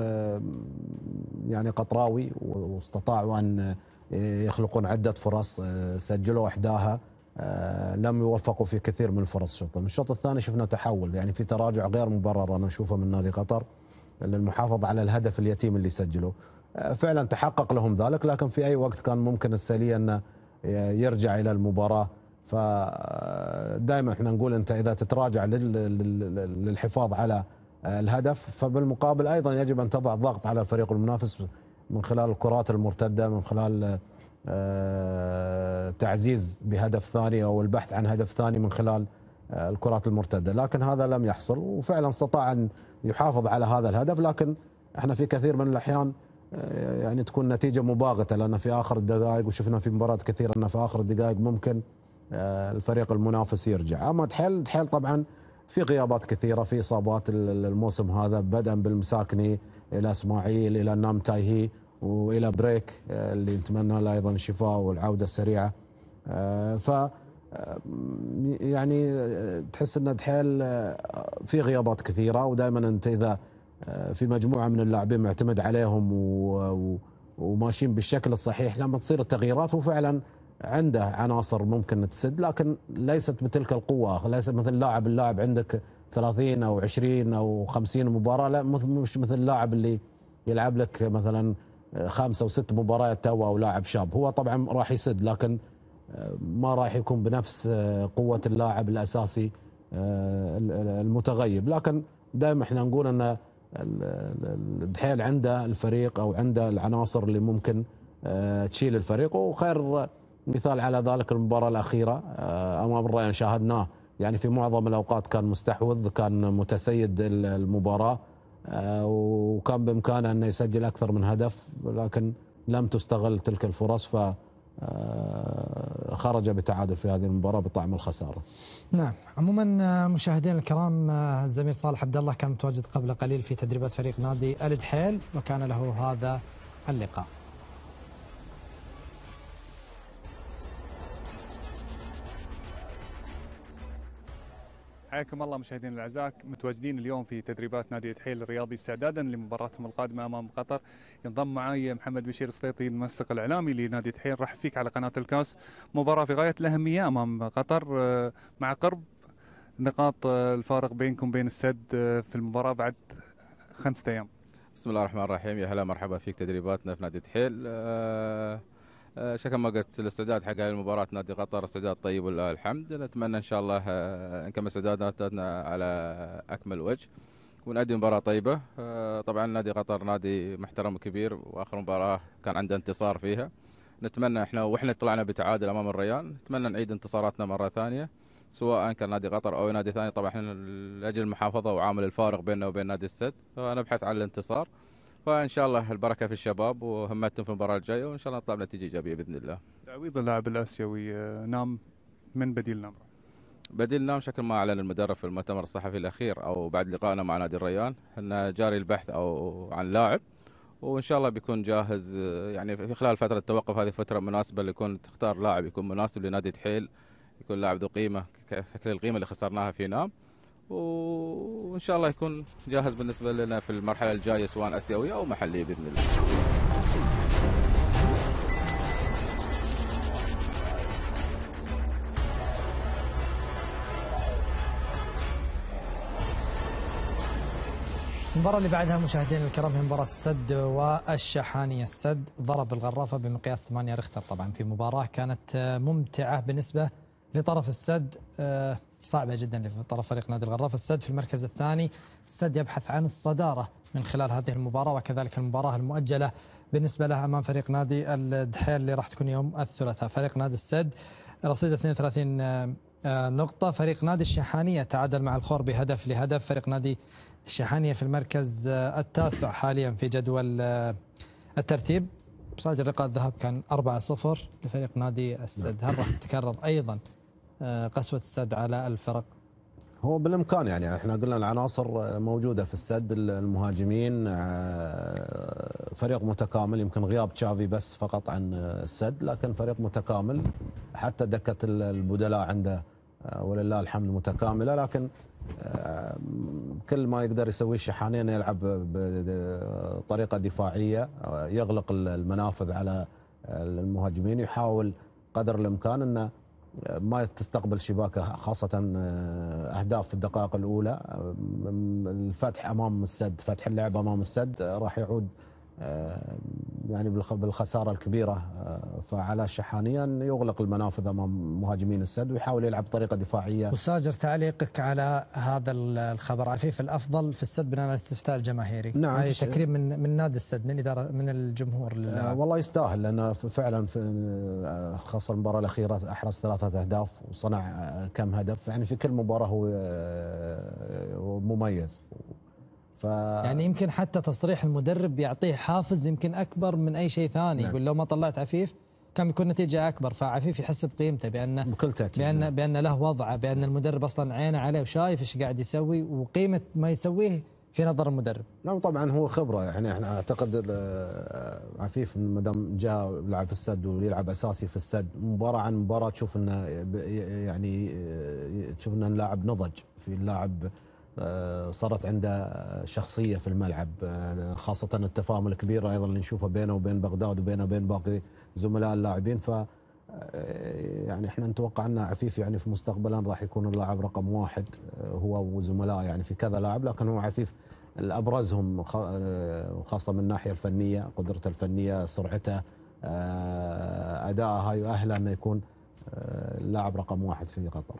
يعني قطراوي واستطاعوا ان يخلقون عده فرص سجلوا احداها آه، لم يوفقوا في كثير من الفرص الشوط الشوط الثاني شفنا تحول يعني في تراجع غير مبرر انا اشوفه من نادي قطر للمحافظه على الهدف اليتيم اللي سجله آه، فعلا تحقق لهم ذلك لكن في اي وقت كان ممكن السيليه انه يرجع الى المباراه فدائما آه، احنا نقول انت اذا تتراجع للحفاظ على الهدف فبالمقابل ايضا يجب ان تضع ضغط على الفريق المنافس من خلال الكرات المرتده من خلال آه، تعزيز بهدف ثاني او البحث عن هدف ثاني من خلال آه، الكرات المرتده، لكن هذا لم يحصل وفعلا استطاع ان يحافظ على هذا الهدف لكن احنا في كثير من الاحيان آه، يعني تكون نتيجه مباغته لان في اخر الدقائق وشفنا في مباريات كثيره ان في اخر الدقائق ممكن الفريق المنافس يرجع، اما تحل تحل طبعا في غيابات كثيره في اصابات الموسم هذا بدءا بالمساكني الى اسماعيل الى نام تايهي والى بريك آه، اللي نتمنى له ايضا الشفاء والعوده السريعه آه، ف آه، يعني تحس ان دحيل في غيابات كثيره ودائما انت اذا في مجموعه من اللاعبين معتمد عليهم وماشيين بالشكل الصحيح لما تصير التغييرات هو فعلا عنده عناصر ممكن تسد لكن ليست بتلك القوه ليس مثل لاعب اللاعب عندك 30 او 20 او 50 مباراه لا مش مثل اللاعب اللي يلعب لك مثلا خمسة ست مباريات توا لاعب شاب هو طبعا راح يسد لكن آه، ما راح يكون بنفس آه، قوة اللاعب الأساسي آه، المتغيب لكن دائما احنا نقول أن الدحيل عنده الفريق أو عنده العناصر اللي ممكن تشيل الفريق وخير مثال على ذلك المباراة الأخيرة أمام الريان شاهدناه يعني في معظم الأوقات كان مستحوذ كان متسيد المباراة آه، وكان بامكانه انه يسجل اكثر من هدف لكن لم تستغل تلك الفرص ف آه، خرج بتعادل في هذه المباراه بطعم الخساره. نعم، عموما آه، مشاهدينا الكرام الزميل صالح عبد الله كان متواجد قبل قليل في تدريبات فريق نادي الدحيل وكان له هذا اللقاء. حياكم الله مشاهدينا الاعزاء متواجدين اليوم في تدريبات نادي تحيل الرياضي استعدادا لمباراتهم القادمه امام قطر ينضم معي محمد بشير السليطي المنسق الاعلامي لنادي تحيل راح فيك على قناه الكاس مباراه في غايه الاهميه امام قطر آه، مع قرب نقاط آه، الفارق بينكم بين السد آه، في المباراه بعد خمسة ايام بسم الله الرحمن الرحيم يا هلا مرحبا فيك تدريباتنا في نادي أه آه، شكل ما قلت الاستعداد حق هذه المباراة نادي قطر استعداد طيب ولله الحمد نتمنى إن شاء الله آه، نكمل استعداداتنا على أكمل وجه ونأدي مباراة طيبة آه، طبعا نادي قطر نادي محترم وكبير وآخر مباراة كان عنده انتصار فيها نتمنى احنا واحنا طلعنا بتعادل امام الريال نتمنى نعيد انتصاراتنا مره ثانيه سواء كان نادي قطر او نادي ثاني طبعا احنا لاجل المحافظه وعامل الفارق بيننا وبين نادي السد فنبحث عن الانتصار فان شاء الله البركه في الشباب وهمتهم في المباراه الجايه وان شاء الله نطلع بنتيجه ايجابيه باذن الله. تعويض اللاعب الاسيوي آه، نام من بديل نام؟ بديل نام شكل ما اعلن المدرب في المؤتمر الصحفي الاخير او بعد لقائنا مع نادي الريان انه جاري البحث او عن لاعب وان شاء الله بيكون جاهز آه، يعني في خلال فتره التوقف هذه فتره مناسبه ليكون تختار لاعب يكون مناسب لنادي تحيل يكون لاعب ذو قيمه كل القيمه اللي خسرناها في نام وان شاء الله يكون جاهز بالنسبه لنا في المرحله الجايه سواء اسيويه او محليه باذن الله. المباراة اللي بعدها مشاهدينا الكرام هي مباراة السد والشحانية السد ضرب الغرافة بمقياس 8 ريختر طبعا في مباراة كانت ممتعة بالنسبة لطرف السد آه، صعبة جدا لطرف فريق نادي الغرافة السد في المركز الثاني السد يبحث عن الصدارة من خلال هذه المباراة وكذلك المباراة المؤجلة بالنسبة له أمام فريق نادي الدحيل اللي راح تكون يوم الثلاثاء فريق نادي السد رصيد 32 آه، نقطة فريق نادي الشحانية تعادل مع الخور بهدف لهدف فريق نادي الشحانية في المركز آه، التاسع حاليا في جدول آه، الترتيب مسجل لقاء الذهاب كان 4-0 لفريق نادي السد هل راح تتكرر أيضا آه، قسوه السد على الفرق؟ هو بالامكان يعني احنا قلنا العناصر موجوده في السد المهاجمين آه، فريق متكامل يمكن غياب تشافي بس فقط عن السد لكن فريق متكامل حتى دكه البدلاء عنده آه، ولله الحمد متكامله لكن كل ما يقدر يسويه الشحاني انه يلعب بطريقه دفاعيه يغلق المنافذ على المهاجمين يحاول قدر الامكان انه ما تستقبل شباكه خاصه آه، اهداف في الدقائق الاولى الفتح امام السد فتح اللعب امام السد آه، راح يعود آه، يعني بالخساره الكبيره آه، فعلى الشحانيه ان يغلق المنافذ امام مهاجمين السد ويحاول يلعب بطريقه دفاعيه. وساجر تعليقك على هذا الخبر عفيف الافضل في السد بناء على الاستفتاء الجماهيري. نعم هذه تكريم من من نادي السد من اداره من الجمهور آه والله يستاهل لانه فعلا في آه، خاصه المباراه الاخيره احرز ثلاثه اهداف وصنع كم هدف يعني في كل مباراه هو مميز ف... يعني يمكن حتى تصريح المدرب بيعطيه حافز يمكن اكبر من اي شيء ثاني نعم. يقول لو ما طلعت عفيف كان يكون نتيجة أكبر فعفيف يحس بقيمته بان بكل تأكيد بأن نعم. بأن له وضعه بأن المدرب أصلا عينه عليه وشايف ايش قاعد يسوي وقيمة ما يسويه في نظر المدرب نعم طبعا هو خبرة يعني احنا أعتقد آه، عفيف ما دام جاء لعب في السد ويلعب أساسي في السد مباراة عن مباراة تشوف أنه آه، يعني آه، تشوف أنه اللاعب نضج في اللاعب آه، صارت عنده شخصية في الملعب آه، خاصة التفاهم الكبير أيضا اللي نشوفه بينه وبين بغداد وبينه وبين باقي زملاء اللاعبين ف آه، يعني احنا نتوقع ان عفيف يعني في مستقبلا راح يكون اللاعب رقم واحد هو وزملائه يعني في كذا لاعب لكن هو عفيف الابرزهم خاصه من الناحيه الفنيه قدرته الفنيه سرعته هاي يؤهله انه يكون اللاعب رقم واحد في قطر.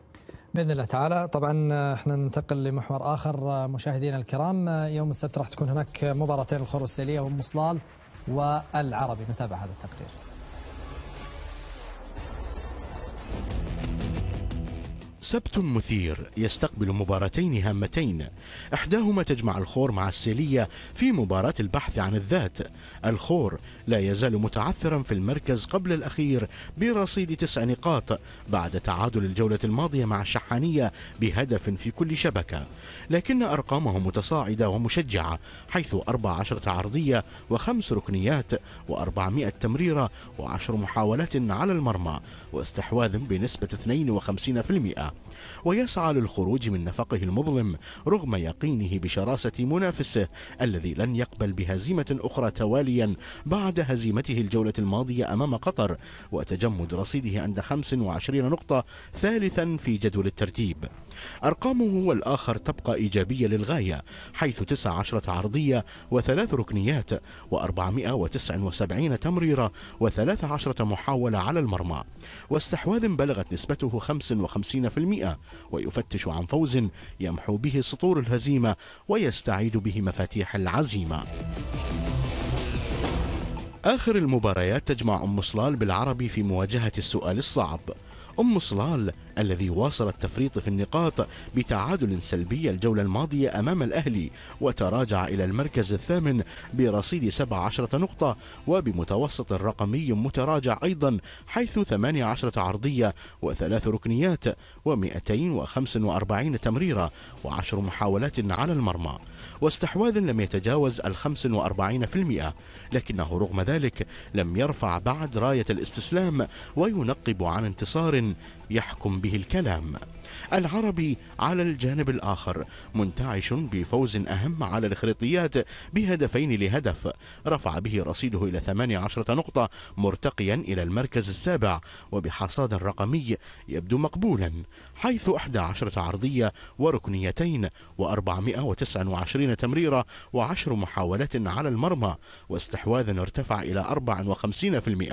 باذن الله تعالى طبعا آه، احنا ننتقل لمحور اخر آه، مشاهدينا الكرام آه، يوم السبت راح تكون هناك مباراتين الخروج السيليه ومصلال والعربي نتابع هذا التقرير سبت مثير يستقبل مباراتين هامتين احداهما تجمع الخور مع السيليه في مباراه البحث عن الذات الخور لا يزال متعثرا في المركز قبل الأخير برصيد تسع نقاط بعد تعادل الجولة الماضية مع الشحانية بهدف في كل شبكة لكن أرقامه متصاعدة ومشجعة حيث 14 عرضية وخمس ركنيات و400 تمريرة وعشر محاولات على المرمى واستحواذ بنسبة 52% ويسعى للخروج من نفقه المظلم رغم يقينه بشراسة منافسه الذي لن يقبل بهزيمة أخرى تواليا بعد هزيمته الجولة الماضية أمام قطر وتجمد رصيده عند 25 نقطة ثالثا في جدول الترتيب أرقامه والآخر تبقى إيجابية للغاية حيث 19 عرضية وثلاث ركنيات و479 تمريرة و13 محاولة على المرمى واستحواذ بلغت نسبته 55% ويفتش عن فوز يمحو به سطور الهزيمة ويستعيد به مفاتيح العزيمة آخر المباريات تجمع أم صلال بالعربي في مواجهة السؤال الصعب أم صلال الذي واصل التفريط في النقاط بتعادل سلبي الجولة الماضية أمام الأهلي وتراجع إلى المركز الثامن برصيد 17 نقطة وبمتوسط رقمي متراجع أيضا حيث 18 عرضية وثلاث ركنيات و245 تمريرة وعشر محاولات على المرمى واستحواذ لم يتجاوز ال 45% لكنه رغم ذلك لم يرفع بعد راية الاستسلام وينقب عن انتصار and يحكم به الكلام العربي على الجانب الآخر منتعش بفوز أهم على الإخريطيات بهدفين لهدف رفع به رصيده إلى 18 نقطة مرتقيا إلى المركز السابع وبحصاد رقمي يبدو مقبولا حيث 11 عرضية وركنيتين و429 تمريرة و10 محاولات على المرمى واستحواذا ارتفع إلى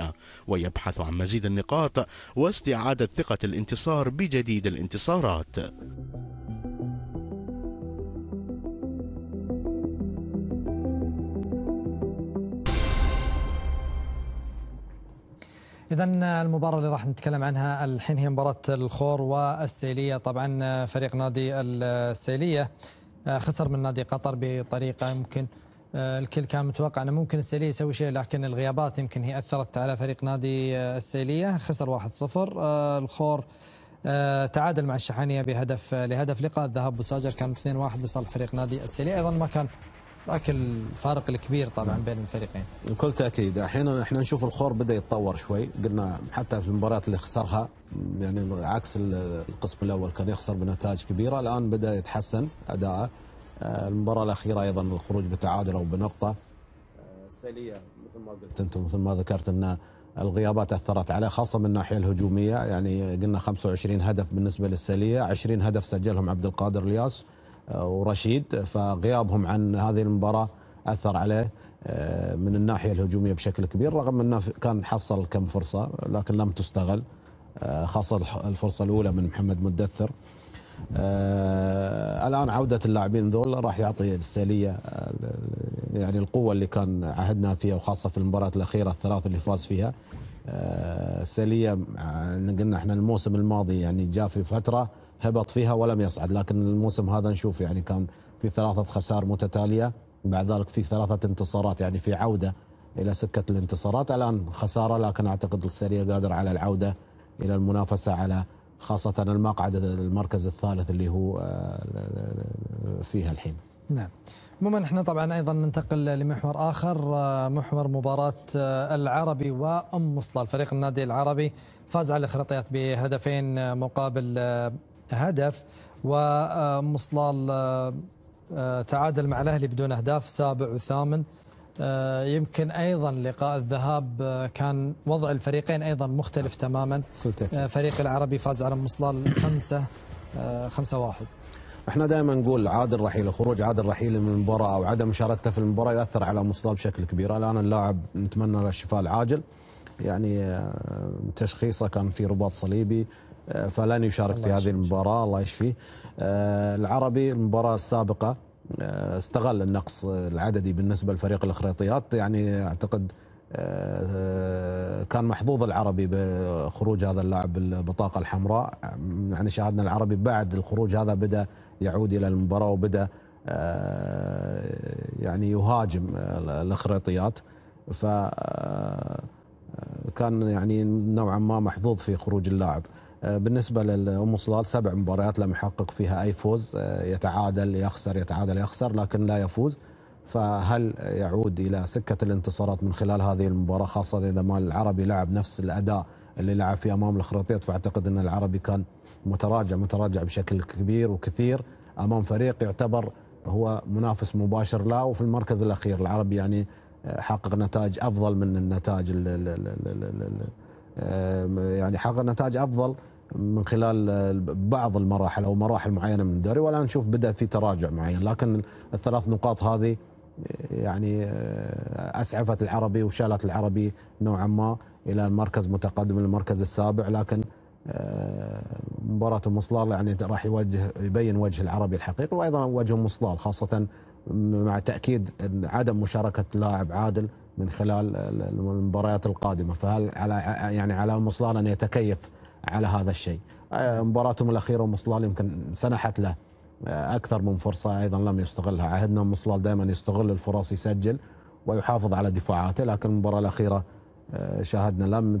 54% ويبحث عن مزيد النقاط واستعادة ثقة الانتصار بجديد الانتصارات إذا المباراة اللي راح نتكلم عنها الحين هي مباراة الخور والسيلية طبعا فريق نادي السيلية آه، خسر من نادي قطر بطريقة يمكن آه، الكل كان متوقع انه ممكن السيليه يسوي شيء لكن الغيابات يمكن هي اثرت على فريق نادي آه، السيليه خسر 1-0 آه، الخور تعادل مع الشحانيه بهدف لهدف لقاء الذهاب وساجر كان 2-1 لصالح فريق نادي السيليه ايضا ما كان ذاك الفارق الكبير طبعا بين الفريقين بكل تاكيد احيانا احنا نشوف الخور بدا يتطور شوي قلنا حتى في المباريات اللي خسرها يعني عكس القسم الاول كان يخسر بنتائج كبيره الان بدا يتحسن اداءه آه، المباراة الأخيرة أيضا الخروج بتعادل أو بنقطة سلية مثل ما قلت أنتم مثل ما ذكرت أن الغيابات أثرت عليه خاصة من الناحية الهجومية يعني قلنا 25 هدف بالنسبة للسلية 20 هدف سجلهم عبد القادر الياس آه، ورشيد فغيابهم عن هذه المباراة أثر عليه آه، من الناحية الهجومية بشكل كبير رغم أنه كان حصل كم فرصة لكن لم تستغل خاصة الفرصة الأولى من محمد مدثر آه الان عوده اللاعبين ذول راح يعطي الساليه آه، يعني القوه اللي كان عهدنا فيها وخاصه في المباراه الاخيره الثلاث اللي فاز فيها آه،, آه قلنا احنا الموسم الماضي يعني جاء في فتره هبط فيها ولم يصعد لكن الموسم هذا نشوف يعني كان في ثلاثه خسائر متتاليه بعد ذلك في ثلاثه انتصارات يعني في عوده الى سكه الانتصارات الان خساره لكن اعتقد السريه قادر على العوده الى المنافسه على خاصة المقعد المركز الثالث اللي هو آه، فيها الحين نعم عموما احنا طبعا ايضا ننتقل لمحور اخر آه، محور مباراه آه، العربي وام مصلى فريق النادي العربي فاز على الاخرطيات بهدفين مقابل هدف وام تعادل مع الاهلي بدون اهداف سابع وثامن آه، يمكن ايضا لقاء الذهاب آه، كان وضع الفريقين ايضا مختلف تماما آه، فريق العربي فاز على مصلال خمسة خمسة واحد احنا دائما نقول عادل الرحيل خروج عادل الرحيل من المباراه او عدم مشاركته في المباراه يؤثر على مصلاه بشكل كبير الان اللاعب نتمنى له الشفاء العاجل يعني تشخيصه كان في رباط صليبي فلن يشارك في هذه المباراه الله يشفيه العربي المباراه السابقه آه، استغل النقص العددي بالنسبه لفريق الإخريطيات يعني اعتقد آه، كان محظوظ العربي بخروج هذا اللاعب بالبطاقه الحمراء يعني شاهدنا العربي بعد الخروج هذا بدا يعود الى المباراه وبدا آه، يعني يهاجم الإخريطيات فكان يعني نوعا ما محظوظ في خروج اللاعب آه، بالنسبه لام صلال سبع مباريات لم يحقق فيها اي فوز آه، يتعادل يخسر يتعادل يخسر لكن لا يفوز فهل يعود الى سكه الانتصارات من خلال هذه المباراه خاصه اذا ما العربي لعب نفس الاداء اللي لعب فيه امام الخرطيط فاعتقد ان العربي كان متراجع متراجع بشكل كبير وكثير امام فريق يعتبر هو منافس مباشر له وفي المركز الاخير العربي يعني آه، حقق نتائج افضل من النتائج يعني حقق نتائج افضل من خلال بعض المراحل او مراحل معينه من الدوري والان نشوف بدا في تراجع معين لكن الثلاث نقاط هذه يعني آه، اسعفت العربي وشالت العربي نوعا ما الى المركز متقدم المركز السابع لكن آه، مباراة مصلال يعني راح يوجه يبين وجه العربي الحقيقي وايضا وجه مصلال خاصة مع تأكيد عدم مشاركة لاعب عادل من خلال المباريات القادمة فهل على يعني على مصلال أن يتكيف على هذا الشيء آه، مباراتهم الأخيرة ومصلال يمكن سنحت له آه، أكثر من فرصة أيضا لم يستغلها عهدنا مصلال دائما يستغل الفرص يسجل ويحافظ على دفاعاته لكن المباراة الأخيرة آه، شاهدنا لم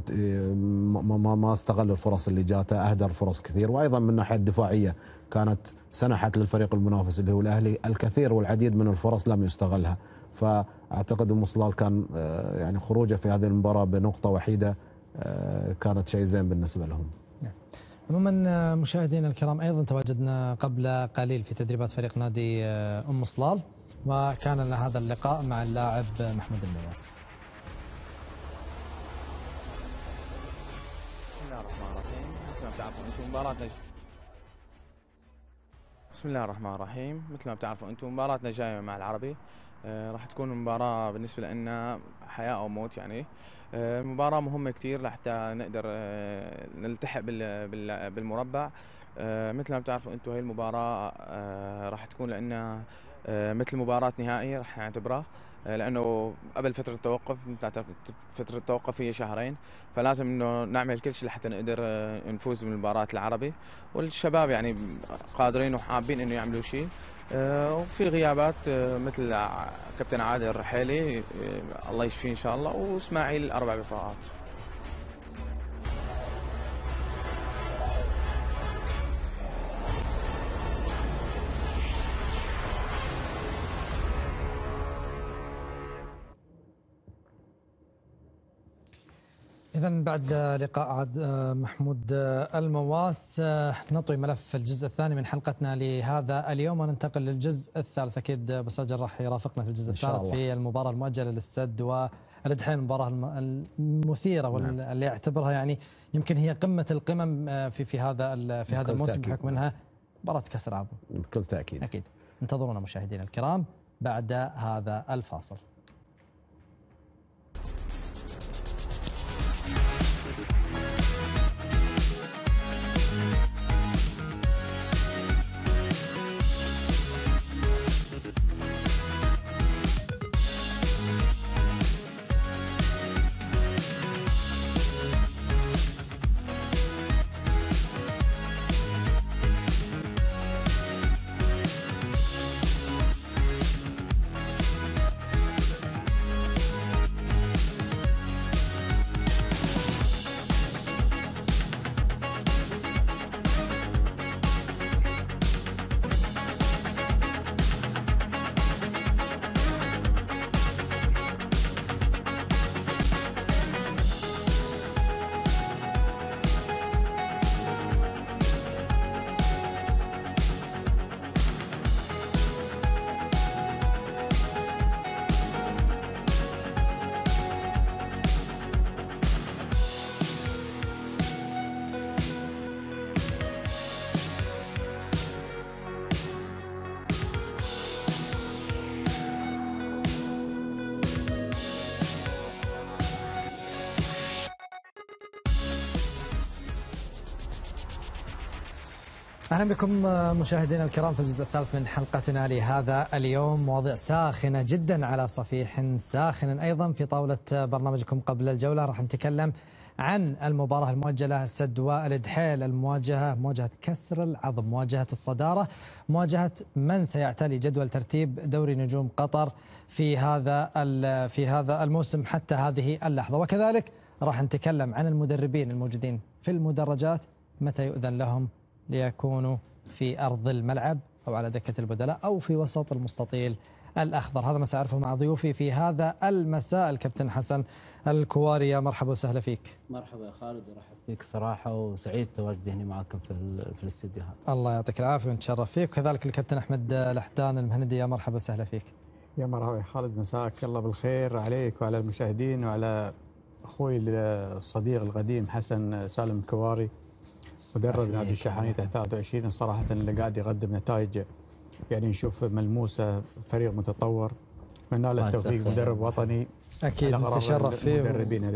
ما ما استغل الفرص اللي جاته اهدر فرص كثير وايضا من الناحيه الدفاعيه كانت سنحت للفريق المنافس اللي هو الاهلي الكثير والعديد من الفرص لم يستغلها فاعتقد مصلال كان يعني خروجه في هذه المباراه بنقطه وحيده آه، كانت شيء زين بالنسبه لهم نعم. عموما آه، مشاهدينا الكرام ايضا تواجدنا قبل قليل في تدريبات فريق نادي آه، ام صلال وكان لنا هذا اللقاء مع اللاعب محمود النواس. بسم الله الرحمن الرحيم، مثل ما بتعرفوا انتم مباراتنا بسم الله الرحمن الرحيم، مثل ما بتعرفوا انتم مباراتنا جايه مع العربي راح تكون مباراه بالنسبه لنا حياه او موت يعني المباراه آه، مهمه كثير لحتى نقدر آه، نلتحق بالمربع آه، مثل ما بتعرفوا انتم هي المباراه راح تكون لنا مثل مباراه نهائيه راح نعتبرها لانه قبل فتره التوقف فتره التوقف هي شهرين فلازم انه نعمل كل شيء لحتى نقدر نفوز بالمباراه العربي والشباب يعني قادرين وحابين انه يعملوا شيء آه، وفي غيابات آه، مثل كابتن عادل الرحالي آه، الله يشفيه ان شاء الله واسماعيل اربع بطاقات إذا بعد لقاء آه، محمود آه، المواس آه، نطوي ملف الجزء الثاني من حلقتنا لهذا اليوم وننتقل للجزء الثالث أكيد بسجل راح يرافقنا في الجزء الثالث في المباراة المؤجلة للسد و المباراة المثيرة نعم. واللي اعتبرها يعني يمكن هي قمة القمم في في هذا في هذا الموسم بحكم انها مباراة كاس العالم بكل تأكيد اكيد انتظرونا مشاهدينا الكرام بعد هذا الفاصل اهلا بكم آه، مشاهدينا الكرام في الجزء الثالث من حلقتنا لهذا اليوم مواضيع ساخنه جدا على صفيح ساخن ايضا في طاوله آه، برنامجكم قبل الجوله راح نتكلم عن المباراة المؤجلة السد والدحيل المواجهة مواجهة كسر العظم مواجهة الصدارة مواجهة من سيعتلي جدول ترتيب دوري نجوم قطر في هذا في هذا الموسم حتى هذه اللحظة وكذلك راح نتكلم عن المدربين الموجودين في المدرجات متى يؤذن لهم ليكونوا في أرض الملعب أو على دكة البدلاء أو في وسط المستطيل الأخضر هذا ما سأعرفه مع ضيوفي في هذا المساء الكابتن حسن الكواري يا مرحبا وسهلا فيك مرحبا يا خالد ورحب فيك صراحة وسعيد تواجدي هنا معكم في, في الاستوديو هذا الله يعطيك العافية ونتشرف فيك وكذلك الكابتن أحمد الأحدان المهندي يا مرحبا وسهلا فيك يا مرحبا يا خالد مساك الله بالخير عليك وعلى المشاهدين وعلى أخوي الصديق القديم حسن سالم الكواري مدرب نادي الشحنية 23 صراحة اللي قاعد يقدم نتائج يعني نشوف ملموسة فريق متطور اتمنى له التوفيق مدرب وطني اكيد نتشرف فيه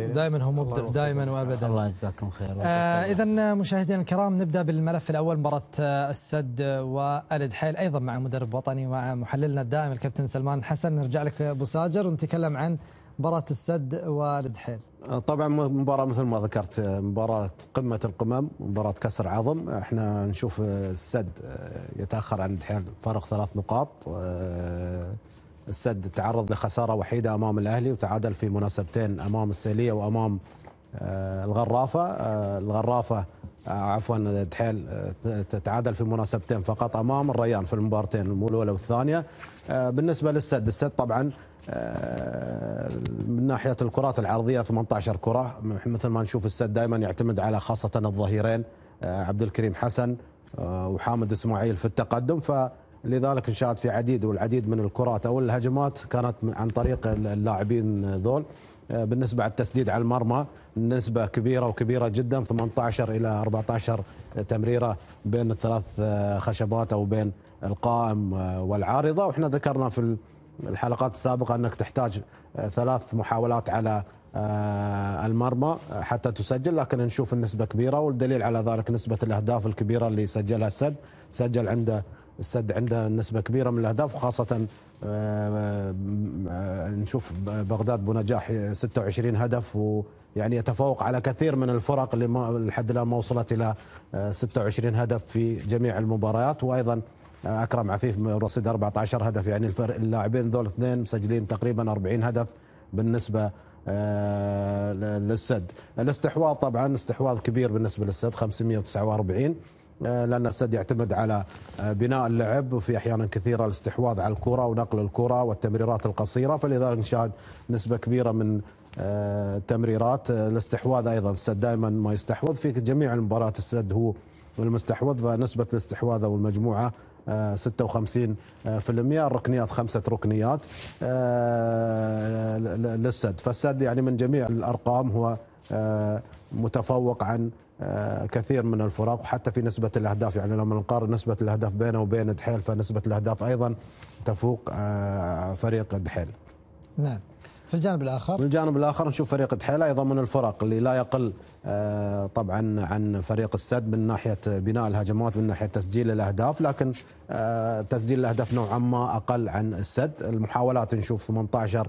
دائما هو مبدع دائما وابدا الله يجزاكم خير آه اذا مشاهدينا الكرام نبدا بالملف الاول مباراه آه، السد والد حيل ايضا مع مدرب وطني ومع محللنا الدائم الكابتن سلمان حسن نرجع لك ابو ساجر ونتكلم عن مباراة السد والدحيل طبعا مباراة مثل ما ذكرت مباراة قمة القمم مباراة كسر عظم احنا نشوف السد يتأخر عن الدحيل فارق ثلاث نقاط السد تعرض لخسارة وحيدة أمام الأهلي وتعادل في مناسبتين أمام السيلية وأمام الغرافة الغرافة عفوا الدحيل تتعادل في مناسبتين فقط امام الريان في المباراتين الاولى والثانيه بالنسبه للسد السد طبعا آه، من ناحيه الكرات العرضيه 18 كره مثل ما نشوف السد دائما يعتمد على خاصه الظهيرين آه، عبد الكريم حسن آه، وحامد اسماعيل في التقدم فلذلك انشات في عديد والعديد من الكرات او الهجمات كانت عن طريق اللاعبين ذول بالنسبه على التسديد على المرمى نسبه كبيره وكبيره جدا 18 الى 14 تمريره بين الثلاث خشبات او بين القائم والعارضه واحنا ذكرنا في الحلقات السابقه انك تحتاج آه، ثلاث محاولات على آه، المرمى آه، حتى تسجل لكن نشوف النسبه كبيره والدليل على ذلك نسبه الاهداف الكبيره اللي سجلها السد سجل عنده السد عنده نسبه كبيره من الاهداف وخاصه نشوف بغداد بنجاح 26 هدف ويعني يتفوق على كثير من الفرق اللي لحد الان ما وصلت الى 26 هدف في جميع المباريات وايضا اكرم عفيف رصيد 14 هدف يعني اللاعبين ذول اثنين مسجلين تقريبا 40 هدف بالنسبه آه، للسد الاستحواذ طبعا استحواذ كبير بالنسبه للسد 549 آه، لان السد يعتمد على آه، بناء اللعب وفي احيانا كثيره الاستحواذ على الكره ونقل الكره والتمريرات القصيره فلذلك نشاهد نسبه كبيره من تمريرات الاستحواذ ايضا السد دائما ما يستحوذ في جميع المباريات السد هو المستحوذ فنسبه الاستحواذ او المجموعه 56% آه، آه، الركنيات خمسة ركنيات آه، للسد فالسد يعني من جميع الأرقام هو متفوق عن كثير من الفرق وحتى في نسبة الأهداف يعني لما نقارن نسبة الأهداف بينه وبين دحيل فنسبة الأهداف أيضا تفوق فريق دحيل نعم في الجانب الاخر في الجانب الاخر نشوف فريق تحيلة ايضا من الفرق اللي لا يقل آه، طبعا عن فريق السد من ناحيه بناء الهجمات من ناحيه تسجيل الاهداف لكن آه، تسجيل الاهداف نوعا ما اقل عن السد المحاولات نشوف 18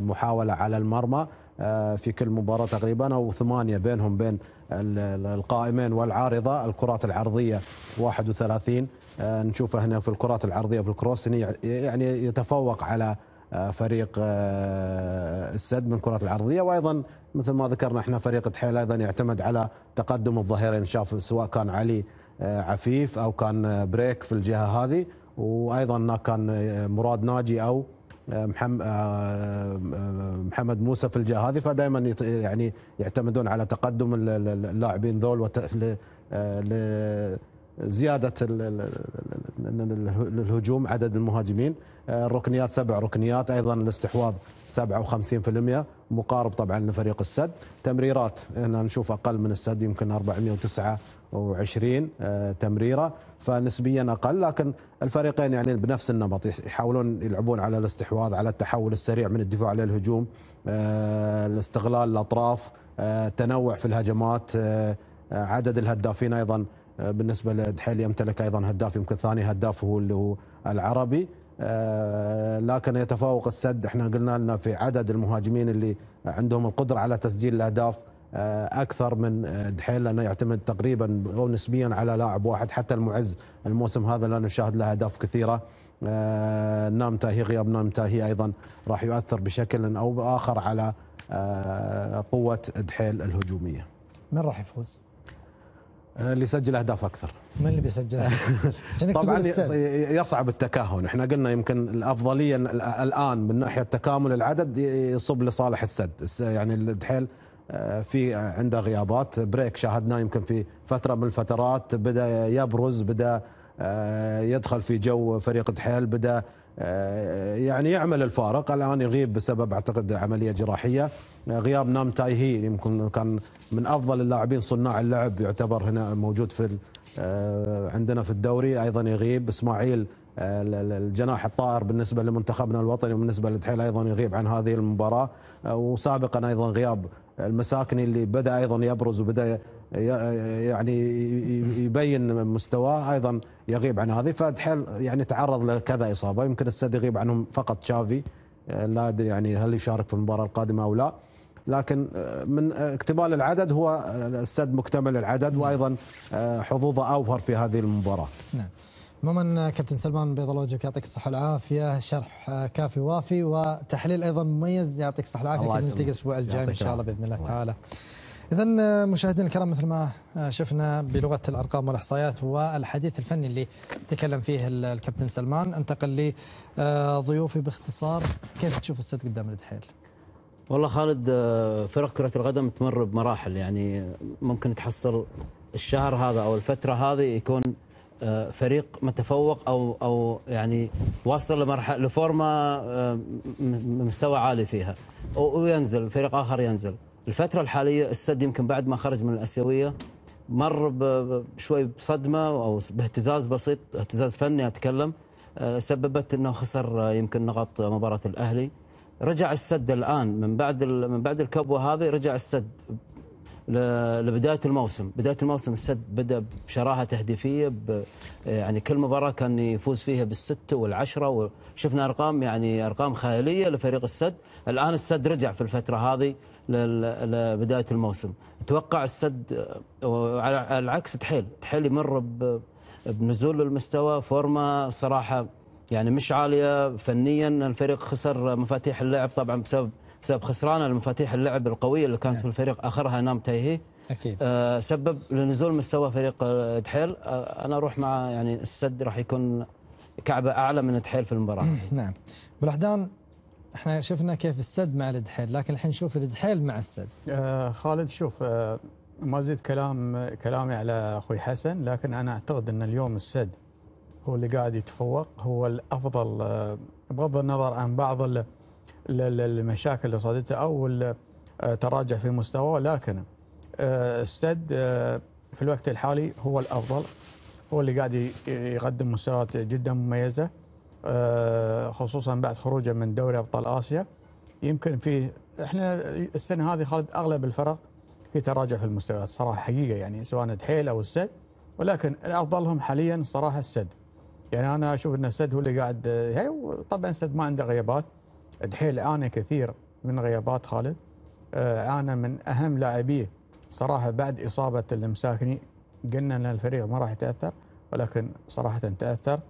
محاوله على المرمى آه، في كل مباراة تقريبا أو ثمانية بينهم بين القائمين والعارضة الكرات العرضية 31 نشوفه هنا في الكرات العرضية في الكروس يعني, يعني يتفوق على فريق آه، السد من كرة العرضية وأيضا مثل ما ذكرنا احنا فريق تحيل أيضا يعتمد على تقدم الظهيرين شاف سواء كان علي آه، عفيف أو كان آه، بريك في الجهة هذه وأيضا كان مراد ناجي أو محمد موسى في الجهه هذه فدائما يعني يعتمدون على تقدم اللاعبين ذول زياده الهجوم عدد المهاجمين آه، الركنيات سبع ركنيات ايضا الاستحواذ 57% مقارب طبعا لفريق السد تمريرات هنا نشوف اقل من السد يمكن 429 آه، تمريره فنسبيا اقل لكن الفريقين يعني بنفس النمط يحاولون يلعبون على الاستحواذ على التحول السريع من الدفاع للهجوم آه، الاستغلال الاطراف تنوع في الهجمات عدد الهدافين ايضا آه، بالنسبه لدحيل يمتلك ايضا هداف يمكن ثاني هداف هو اللي هو العربي آه، لكن يتفوق السد احنا قلنا لنا في عدد المهاجمين اللي عندهم القدره على تسجيل الاهداف آه، اكثر من دحيل لانه يعتمد تقريبا او نسبيا على لاعب واحد حتى المعز الموسم هذا لا نشاهد له اهداف كثيره تاهي غياب تاهي ايضا راح يؤثر بشكل او باخر على قوه دحيل الهجوميه من راح يفوز؟ آه، اللي يسجل اهداف اكثر من اللي بيسجل اهداف؟ طبعا يصعب التكهن احنا قلنا يمكن الافضليه الان من ناحيه تكامل العدد يصب لصالح السد يعني الدحيل آه، في عنده غيابات بريك شاهدناه يمكن في فتره من الفترات بدا يبرز بدا آه، يدخل في جو فريق دحيل بدا يعني يعمل الفارق الان يغيب بسبب اعتقد عمليه جراحيه غياب نام تايهي يمكن كان من افضل اللاعبين صناع اللعب يعتبر هنا موجود في آه، عندنا في الدوري ايضا يغيب اسماعيل آه، الجناح الطائر بالنسبه لمنتخبنا الوطني وبالنسبه للتحيل ايضا يغيب عن هذه المباراه آه، وسابقا ايضا غياب المساكني اللي بدا ايضا يبرز وبدا يعني يبين مستواه ايضا يغيب عن هذه فدحيل يعني تعرض لكذا اصابه يمكن السد يغيب عنهم فقط تشافي لا ادري يعني هل يشارك في المباراه القادمه او لا لكن آه، من آه، اكتمال العدد هو آه، السد مكتمل العدد وايضا حظوظه اوفر في هذه المباراه. نعم. عموما كابتن سلمان بيض الله وجهك يعطيك الصحه والعافيه شرح كافي وافي وتحليل ايضا مميز يعطيك الصحه والعافيه نلتقي الاسبوع الجاي ان شاء الله باذن الله, الله تعالى. اذا مشاهدينا الكرام مثل ما شفنا بلغه الارقام والاحصائيات والحديث الفني اللي تكلم فيه الكابتن سلمان انتقل لضيوفي باختصار كيف تشوف السد قدام الدحيل؟ والله خالد آه، فرق كرة القدم تمر بمراحل يعني ممكن تحصل الشهر هذا او الفترة هذه يكون آه، فريق متفوق او او يعني واصل لمرحله لفورما آه، مستوى عالي فيها وينزل فريق اخر ينزل الفتره الحاليه السد يمكن بعد ما خرج من الاسيويه مر شوي بصدمه او باهتزاز بسيط اهتزاز فني اتكلم سببت انه خسر يمكن نقاط مباراه الاهلي رجع السد الان من بعد من بعد الكبوه هذه رجع السد لبدايه الموسم، بدايه الموسم السد بدا بشراهه تهديفيه يعني كل مباراه كان يفوز فيها بالسته والعشره وشفنا ارقام يعني ارقام خياليه لفريق السد، الان السد رجع في الفتره هذه لبدايه الموسم، اتوقع السد على العكس تحيل، تحيل يمر بنزول المستوى فورما صراحه يعني مش عاليه فنيا الفريق خسر مفاتيح اللعب طبعا بسبب بسبب خسران المفاتيح اللعب القويه اللي كانت نعم. في الفريق اخرها نام تايهي اكيد آه سبب لنزول مستوى فريق دحيل آه،, آه انا اروح مع يعني السد راح يكون كعبه اعلى من دحيل في المباراه نعم بلحدان احنا شفنا كيف السد مع الدحيل لكن الحين نشوف الدحيل مع السد آه خالد شوف آه ما زيد كلام كلامي على اخوي حسن لكن انا اعتقد ان اليوم السد هو اللي قاعد يتفوق هو الافضل آه، بغض النظر عن بعض المشاكل اللي صادته او آه، تراجع في مستواه لكن آه، السد في الوقت الحالي هو الافضل هو اللي قاعد يقدم مستويات جدا مميزه خصوصا بعد خروجه من دوري ابطال اسيا يمكن في احنا السنه هذه خالد اغلب الفرق في تراجع في المستويات صراحه حقيقه يعني سواء دحيل او السد ولكن افضلهم حاليا صراحه السد يعني انا اشوف ان سد هو اللي قاعد هي طبعا سد ما عنده غيابات دحيل انا كثير من غيابات خالد آه، انا من اهم لاعبيه صراحه بعد اصابه المساكني قلنا ان الفريق ما راح يتاثر ولكن صراحه تاثر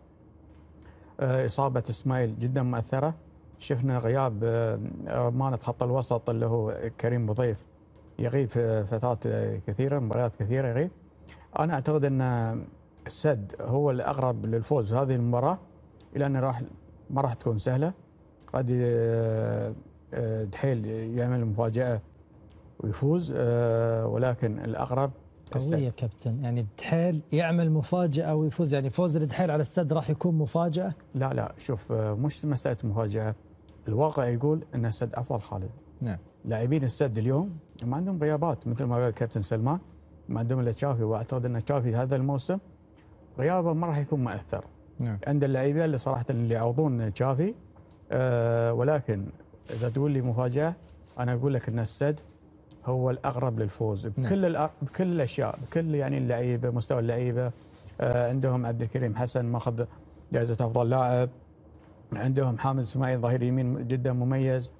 آه، اصابه اسماعيل جدا مؤثره شفنا غياب رمانة آه، خط الوسط اللي هو كريم بضيف يغيب فترات كثيره مباريات كثيره يغيب انا اعتقد ان السد هو الأقرب للفوز هذه المباراة إلى أن راح ما راح تكون سهلة قد دحيل آه، آه، يعمل مفاجأة ويفوز آه، ولكن الأقرب قوية كابتن يعني دحيل يعمل مفاجأة ويفوز يعني فوز الدحيل على السد راح يكون مفاجأة لا لا شوف مش مسألة مفاجأة الواقع يقول أن السد أفضل خالد نعم لاعبين السد اليوم ما عندهم غيابات مثل ما قال الكابتن سلمان ما عندهم الا تشافي واعتقد ان تشافي هذا الموسم رياضه ما راح يكون مؤثر نعم. عند اللعيبه اللي صراحه اللي يعوضون تشافي أه ولكن اذا تقول لي مفاجاه انا اقول لك ان السد هو الاقرب للفوز نعم. بكل نعم. بكل الاشياء بكل يعني اللعيبه مستوى اللعيبه آه عندهم عبد الكريم حسن ماخذ جائزه افضل لاعب عندهم حامد اسماعيل ظهير يمين جدا مميز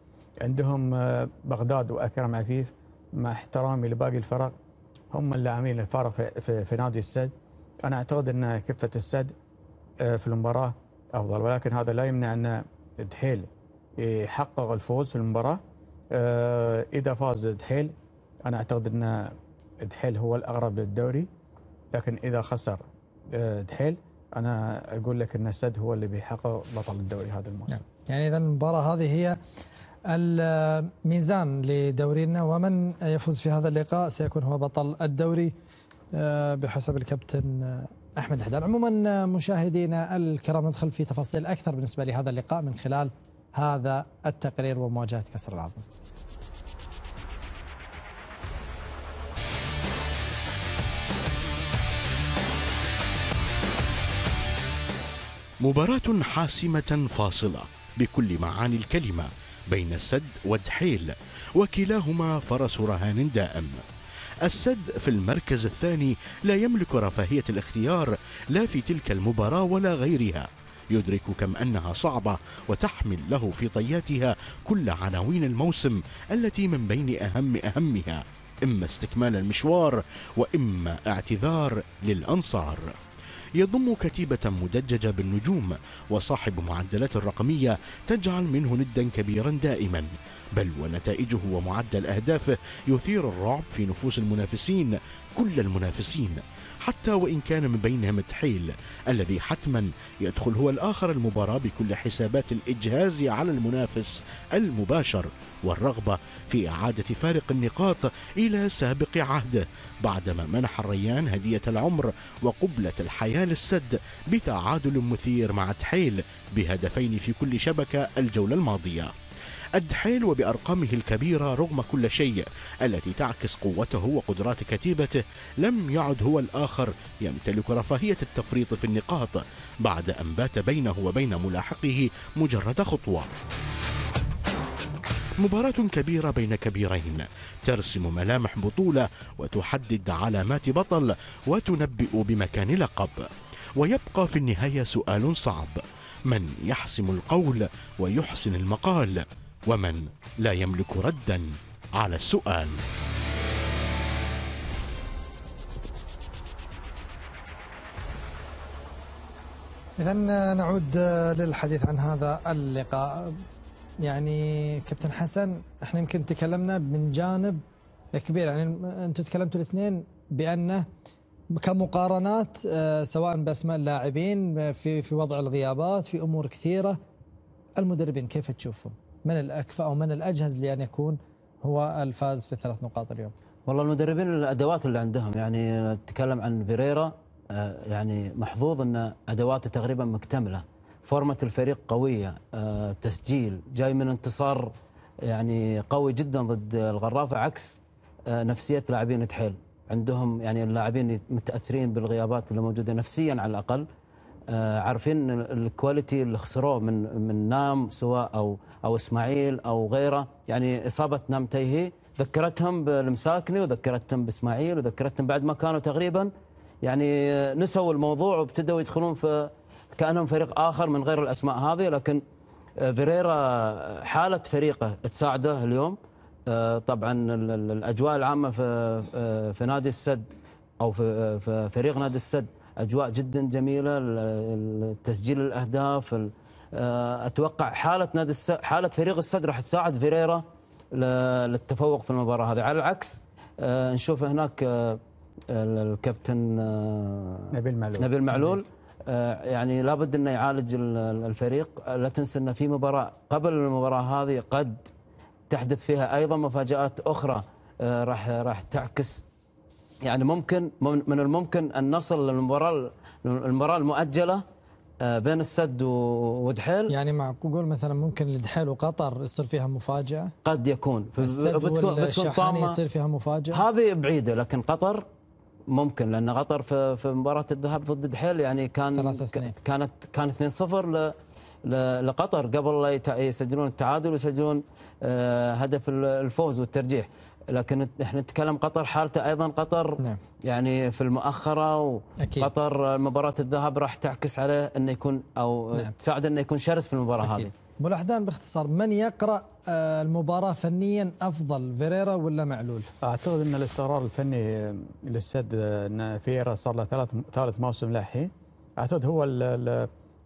عندهم آه بغداد واكرم عفيف مع احترامي لباقي الفرق هم اللاعبين الفارق في, في, في نادي السد انا اعتقد ان كفه السد آه، في المباراه افضل ولكن هذا لا يمنع ان دحيل يحقق الفوز في المباراه آه، اذا فاز دحيل انا اعتقد ان دحيل هو الاقرب للدوري لكن اذا خسر آه، دحيل انا اقول لك ان السد هو اللي بيحقق بطل الدوري هذا الموسم. نعم. يعني اذا المباراه هذه هي الميزان لدورينا ومن يفوز في هذا اللقاء سيكون هو بطل الدوري آه، بحسب الكابتن آه، احمد حداد عموما آه، مشاهدينا الكرام ندخل في تفاصيل اكثر بالنسبه لهذا اللقاء من خلال هذا التقرير ومواجهه كسر العظم مباراة حاسمة فاصلة بكل معاني الكلمة بين السد ودحيل وكلاهما فرس رهان دائم السد في المركز الثاني لا يملك رفاهية الاختيار لا في تلك المباراة ولا غيرها يدرك كم أنها صعبة وتحمل له في طياتها كل عناوين الموسم التي من بين أهم أهمها إما استكمال المشوار وإما اعتذار للأنصار يضم كتيبة مدججة بالنجوم وصاحب معدلات رقمية تجعل منه ندا كبيرا دائما بل ونتائجه ومعدل أهدافه يثير الرعب في نفوس المنافسين كل المنافسين حتى وإن كان من بينهم تحيل الذي حتما يدخل هو الآخر المباراة بكل حسابات الإجهاز على المنافس المباشر والرغبة في إعادة فارق النقاط إلى سابق عهده بعدما منح الريان هدية العمر وقبلة الحياة للسد بتعادل مثير مع تحيل بهدفين في كل شبكة الجولة الماضية الدحيل وبأرقامه الكبيرة رغم كل شيء التي تعكس قوته وقدرات كتيبته لم يعد هو الآخر يمتلك رفاهية التفريط في النقاط بعد أن بات بينه وبين ملاحقه مجرد خطوة مباراة كبيرة بين كبيرين ترسم ملامح بطولة وتحدد علامات بطل وتنبئ بمكان لقب ويبقى في النهاية سؤال صعب من يحسم القول ويحسن المقال ومن لا يملك ردا على السؤال إذا نعود للحديث عن هذا اللقاء يعني كابتن حسن احنا يمكن تكلمنا من جانب كبير يعني انتم تكلمتوا الاثنين بانه كمقارنات آه، سواء باسماء اللاعبين آه، في في وضع الغيابات في امور كثيره المدربين كيف تشوفهم؟ من الأكفأ أو من الأجهز لأن يكون هو الفاز في الثلاث نقاط اليوم والله المدربين الأدوات اللي عندهم يعني نتكلم عن فيريرا آه، يعني محظوظ أن أدواته تقريبا مكتملة فورمة الفريق قوية آه، تسجيل جاي من انتصار يعني قوي جدا ضد الغرافة عكس آه، نفسية لاعبين تحيل عندهم يعني اللاعبين متاثرين بالغيابات اللي موجوده نفسيا على الاقل آه، عارفين الكواليتي اللي خسروه من من نام سواء او او اسماعيل او غيره يعني اصابه نام تيهي ذكرتهم بالمساكني وذكرتهم باسماعيل وذكرتهم بعد ما كانوا تقريبا يعني نسوا الموضوع وابتدوا يدخلون في كانهم فريق اخر من غير الاسماء هذه لكن آه، فيريرا آه، حاله فريقه تساعده اليوم طبعا الاجواء العامه في في نادي السد او في فريق نادي السد اجواء جدا جميله تسجيل الاهداف آه، اتوقع حاله نادي حاله فريق السد راح تساعد فيريرا للتفوق في المباراه هذه على العكس آه، نشوف هناك آه، الكابتن نبيل معلول نبيل معلول يعني لابد انه يعالج الفريق لا تنسى انه في مباراه قبل المباراه هذه قد تحدث فيها ايضا مفاجات اخرى راح راح تعكس يعني ممكن من الممكن ان نصل للمباراه المباراه المؤجله آه، بين السد ودحيل يعني معقول مثلا ممكن لدحيل وقطر يصير فيها مفاجاه قد يكون بتكون بتكون طامه يصير فيها مفاجاه هذه بعيده لكن قطر ممكن لان قطر في في مباراه الذهاب ضد دحيل يعني كان كانت كان 2-0 لقطر قبل لا يسجلون التعادل ويسجلون آه، هدف الفوز والترجيح لكن احنا نتكلم قطر حالته ايضا قطر نعم. يعني في المؤخره وقطر مباراه الذهاب راح تعكس عليه انه يكون او نعم. تساعده انه يكون شرس في المباراه أكيد. هذه ملاحظان باختصار من يقرا آه، المباراه فنيا افضل فيريرا ولا معلول؟ اعتقد ان الاستقرار الفني للسد ان فيريرا صار له ثلاث ثالث موسم لاحي اعتقد هو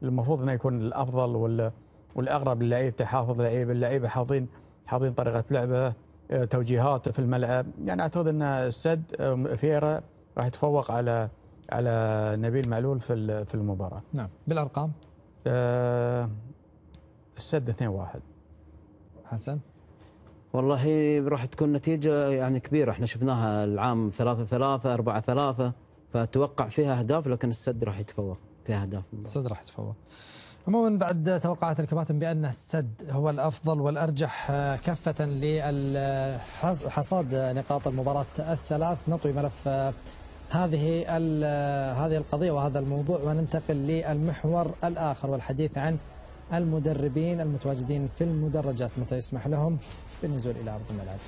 المفروض انه يكون الافضل والاغرب للعيب تحافظ لعيب اللعيبه حافظين حافظين طريقه لعبه آه، توجيهات في الملعب يعني اعتقد ان السد فيرا راح يتفوق على على نبيل معلول في في المباراه نعم بالارقام آه السد 2 1 حسن والله راح تكون نتيجة يعني كبيرة احنا شفناها العام ثلاثة ثلاثة أربعة ثلاثة فأتوقع فيها أهداف لكن السد راح يتفوق فيها أهداف السد راح يتفوق عموما بعد توقعات الكباتن بأن السد هو الأفضل والأرجح آه، كفة لحصاد آه، نقاط المباراة الثلاث نطوي ملف آه، هذه هذه القضية وهذا الموضوع وننتقل للمحور الآخر والحديث عن المدربين المتواجدين في المدرجات متى يسمح لهم بالنزول إلى أرض الملعب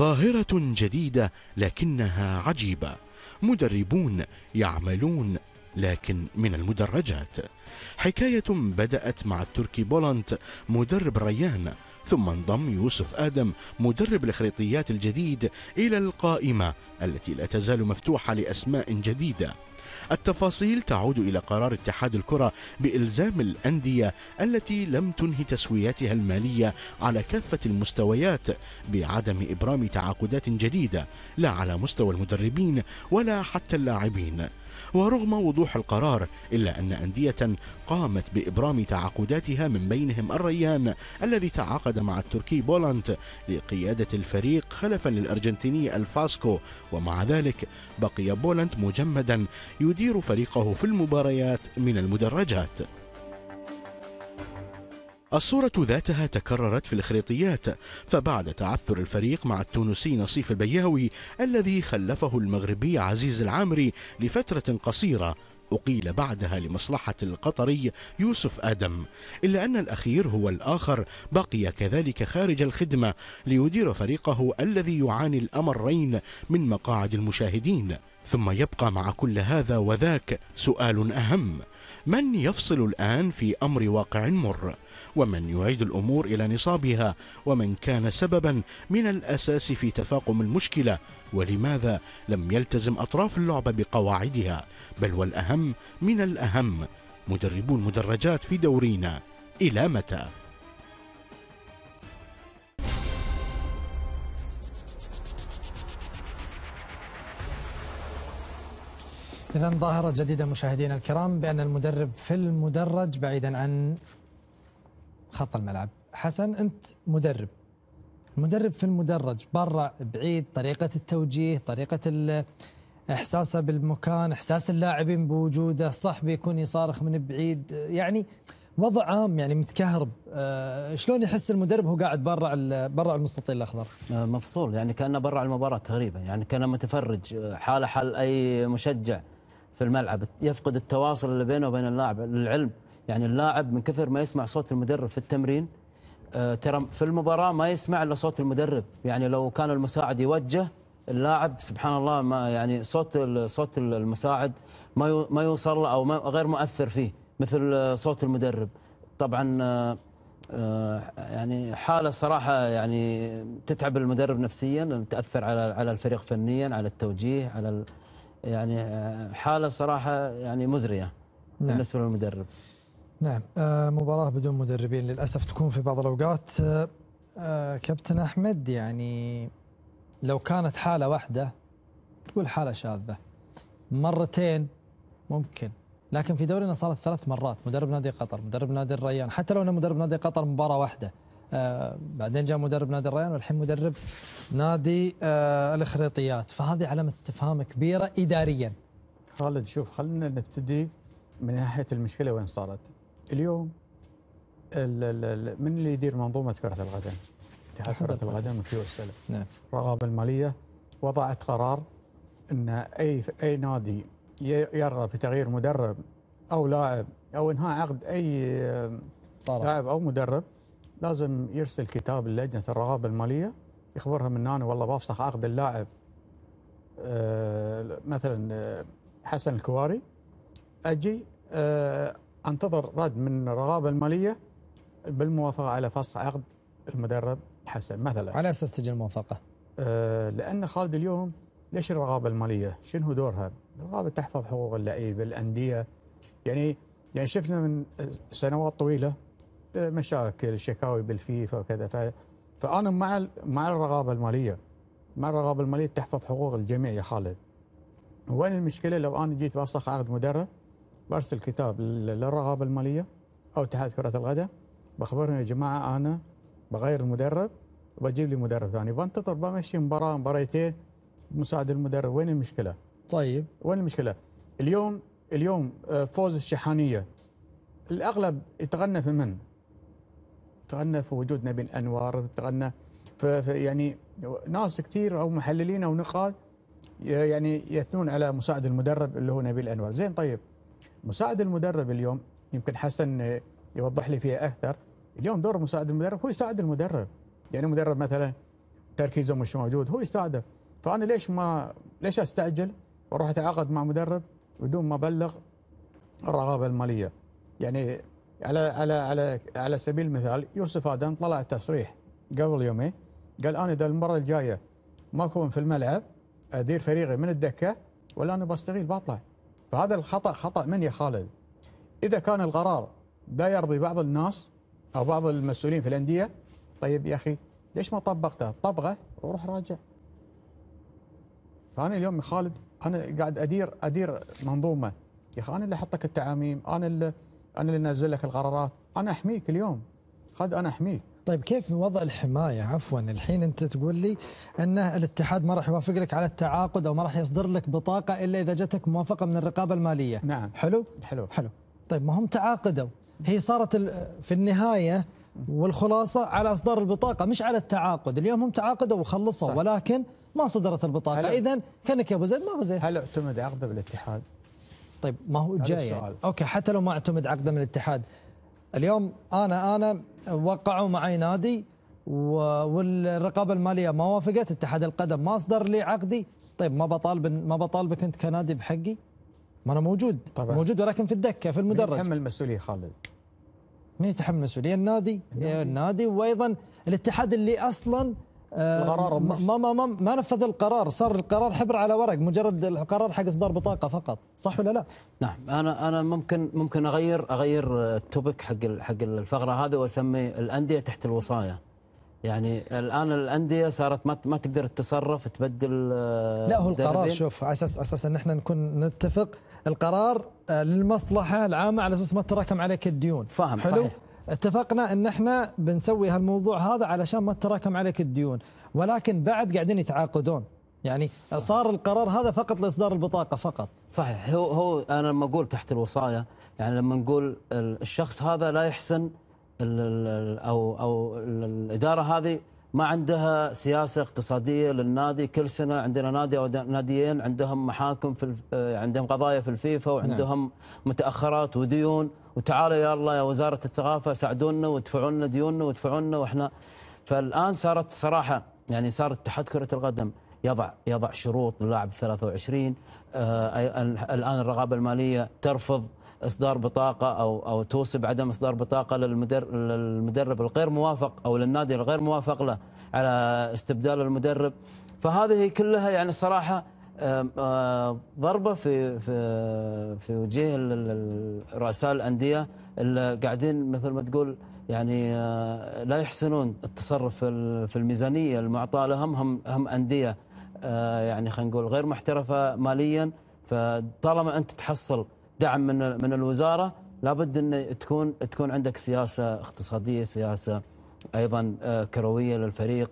ظاهرة جديدة لكنها عجيبة مدربون يعملون لكن من المدرجات حكاية بدأت مع التركي بولانت مدرب ريان ثم انضم يوسف آدم مدرب الخريطيات الجديد إلى القائمة التي لا تزال مفتوحة لأسماء جديدة التفاصيل تعود إلى قرار اتحاد الكرة بإلزام الأندية التي لم تنهي تسوياتها المالية على كافة المستويات بعدم إبرام تعاقدات جديدة لا على مستوى المدربين ولا حتى اللاعبين ورغم وضوح القرار إلا أن أندية قامت بإبرام تعاقداتها من بينهم الريان الذي تعاقد مع التركي بولانت لقيادة الفريق خلفا للأرجنتيني الفاسكو ومع ذلك بقي بولانت مجمدا يدير فريقه في المباريات من المدرجات الصورة ذاتها تكررت في الإخريطيات فبعد تعثر الفريق مع التونسي نصيف البياوي الذي خلفه المغربي عزيز العامري لفترة قصيرة أقيل بعدها لمصلحة القطري يوسف آدم إلا أن الأخير هو الآخر بقي كذلك خارج الخدمة ليدير فريقه الذي يعاني الأمرين من مقاعد المشاهدين ثم يبقى مع كل هذا وذاك سؤال أهم من يفصل الآن في أمر واقع مر ومن يعيد الأمور إلى نصابها ومن كان سببا من الأساس في تفاقم المشكلة ولماذا لم يلتزم أطراف اللعبة بقواعدها بل والأهم من الأهم مدربو المدرجات في دورينا إلى متى؟ إذا ظاهرة جديدة مشاهدينا الكرام بأن المدرب في المدرج بعيدا عن خط الملعب حسن أنت مدرب المدرب في المدرج برا بعيد طريقة التوجيه طريقة إحساسه بالمكان إحساس اللاعبين بوجوده صح بيكون يصارخ من بعيد يعني وضع عام يعني متكهرب آه، شلون يحس المدرب هو قاعد برا برا المستطيل الاخضر؟ آه، مفصول يعني كانه برا المباراه تقريبا يعني كان متفرج آه، حاله حال اي مشجع في الملعب يفقد التواصل اللي بينه وبين اللاعب للعلم يعني اللاعب من كثر ما يسمع صوت المدرب في التمرين آه، ترى في المباراه ما يسمع الا صوت المدرب يعني لو كان المساعد يوجه اللاعب سبحان الله ما يعني صوت صوت المساعد ما ما يوصل له او ما غير مؤثر فيه مثل آه، صوت المدرب طبعا آه، يعني حاله صراحه يعني تتعب المدرب نفسيا تاثر على على الفريق فنيا على التوجيه على يعني آه، حاله صراحه يعني مزريه نعم. بالنسبه للمدرب نعم آه، مباراه بدون مدربين للاسف تكون في بعض الاوقات آه، كابتن احمد يعني لو كانت حاله واحده تقول حاله شاذه مرتين ممكن لكن في دورنا صارت ثلاث مرات مدرب نادي قطر مدرب نادي الريان حتى لو انه مدرب نادي قطر مباراه واحده آه، بعدين جاء مدرب نادي الريان والحين مدرب نادي آه، الاخريطيات فهذه علامه استفهام كبيره اداريا خالد شوف خلينا نبتدي من ناحيه المشكله وين صارت اليوم الـ الـ من اللي يدير منظومه كره القدم اتحاد كره القدم وكيو نعم الرغابه الماليه وضعت قرار ان اي اي نادي يرغب في تغيير مدرب او لاعب او انهاء عقد اي آه، طرح. لاعب او مدرب لازم يرسل كتاب للجنة الرغابه الماليه يخبرها من انا والله بفسخ عقد اللاعب آه، مثلا آه، حسن الكواري اجي آه، انتظر رد من الرغابه الماليه بالموافقه على فصح عقد المدرب حسن مثلا على اساس تجي الموافقه؟ لان خالد اليوم ليش الرغابه الماليه؟ شنو دورها؟ الرغابه تحفظ حقوق اللعيبه، الانديه يعني يعني شفنا من سنوات طويله مشاكل شكاوي بالفيفا وكذا ف... فانا مع مع الرغابه الماليه مع الرغابه الماليه تحفظ حقوق الجميع يا خالد وين المشكله لو انا جيت بوسخ عقد مدرب برسل كتاب للرغابه الماليه او اتحاد كره الغداء بخبرهم يا جماعه انا بغير المدرب وبجيب لي مدرب ثاني بنتظر بمشي مباراه مباريتين مساعد المدرب وين المشكله؟ طيب وين المشكله؟ اليوم اليوم آه، فوز الشحانيه الاغلب يتغنى في من؟ تغنى في وجود نبي الانوار تغنى يعني ناس كثير او محللين او نقاد يعني يثنون على مساعد المدرب اللي هو نبيل انور زين طيب مساعد المدرب اليوم يمكن حسن يوضح لي فيها اكثر اليوم دور مساعد المدرب هو يساعد المدرب يعني المدرب مثلا تركيزه مش موجود هو يساعده فانا ليش ما ليش استعجل واروح اتعاقد مع مدرب بدون ما ابلغ الرغبه الماليه يعني على على على على سبيل المثال يوسف ادم طلع تصريح قبل يومين قال انا اذا المره الجايه ما اكون في الملعب ادير فريقي من الدكه ولا انا بستغيل بطلع فهذا الخطا خطا من يا خالد اذا كان القرار لا يرضي بعض الناس او بعض المسؤولين في الانديه طيب يا اخي ليش ما طبقته؟ طبقه وروح راجع. فانا اليوم يا خالد انا قاعد ادير ادير منظومه يا اخي انا اللي احط لك التعاميم، انا اللي انا اللي انزل لك القرارات انا احميك اليوم قد انا احميك طيب كيف وضع الحمايه عفوا الحين انت تقول لي ان الاتحاد ما راح يوافق لك على التعاقد او ما راح يصدر لك بطاقه الا اذا جتك موافقه من الرقابه الماليه نعم حلو حلو حلو طيب ما هم تعاقدوا هي صارت في النهايه والخلاصه على اصدار البطاقه مش على التعاقد اليوم هم تعاقدوا وخلصوا ولكن ما صدرت البطاقه اذا كانك يا ابو زيد ما ابو زيد هل اعتمد عقد بالاتحاد طيب ما هو جاي يعني. اوكي حتى لو ما اعتمد عقده من الاتحاد اليوم انا انا وقعوا معي نادي والرقابه الماليه ما وافقت اتحاد القدم ما اصدر لي عقدي طيب ما بطالب ما بطالبك انت كنادي بحقي ما انا موجود طبعا. موجود ولكن في الدكه في المدرج مين يتحمل المسؤوليه خالد مين يتحمل المسؤوليه النادي النادي, النادي وايضا الاتحاد اللي اصلا القرار آه، ما ما ما, ما نفذ القرار صار القرار حبر على ورق مجرد القرار حق اصدار بطاقه فقط صح ولا لا نعم انا انا ممكن ممكن اغير اغير التوبك حق حق الفقره هذه واسمي الانديه تحت الوصايه يعني الان الانديه صارت ما ما تقدر تتصرف تبدل آه، لا هو القرار شوف على اساس اساس ان احنا نكون نتفق القرار آه، للمصلحه العامه على اساس ما تراكم عليك الديون فاهم حلو صحيح اتفقنا ان احنا بنسوي هالموضوع هذا علشان ما تتراكم عليك الديون ولكن بعد قاعدين يتعاقدون يعني صح. صار القرار هذا فقط لاصدار البطاقه فقط صحيح هو هو انا لما اقول تحت الوصايه يعني لما نقول الشخص هذا لا يحسن الـ الـ او او الاداره هذه ما عندها سياسه اقتصاديه للنادي كل سنه عندنا نادي او ناديين عندهم محاكم في آه، عندهم قضايا في الفيفا وعندهم نعم. متاخرات وديون وتعالوا يا الله يا وزاره الثقافه ساعدونا وادفعوا لنا ديوننا وادفعوا لنا واحنا فالان صارت صراحه يعني صار اتحاد كره القدم يضع يضع شروط للاعب 23 آه الان الرقابه الماليه ترفض اصدار بطاقه او او توصي بعدم اصدار بطاقه للمدرب للمدرب الغير موافق او للنادي الغير موافق له على استبدال المدرب فهذه كلها يعني صراحه ضربه في في في وجه رؤساء الانديه اللي قاعدين مثل ما تقول يعني لا يحسنون التصرف في الميزانيه المعطاه لهم هم هم انديه يعني خلينا نقول غير محترفه ماليا فطالما انت تحصل دعم من من الوزاره لابد ان تكون تكون عندك سياسه اقتصاديه سياسه ايضا آه، كرويه للفريق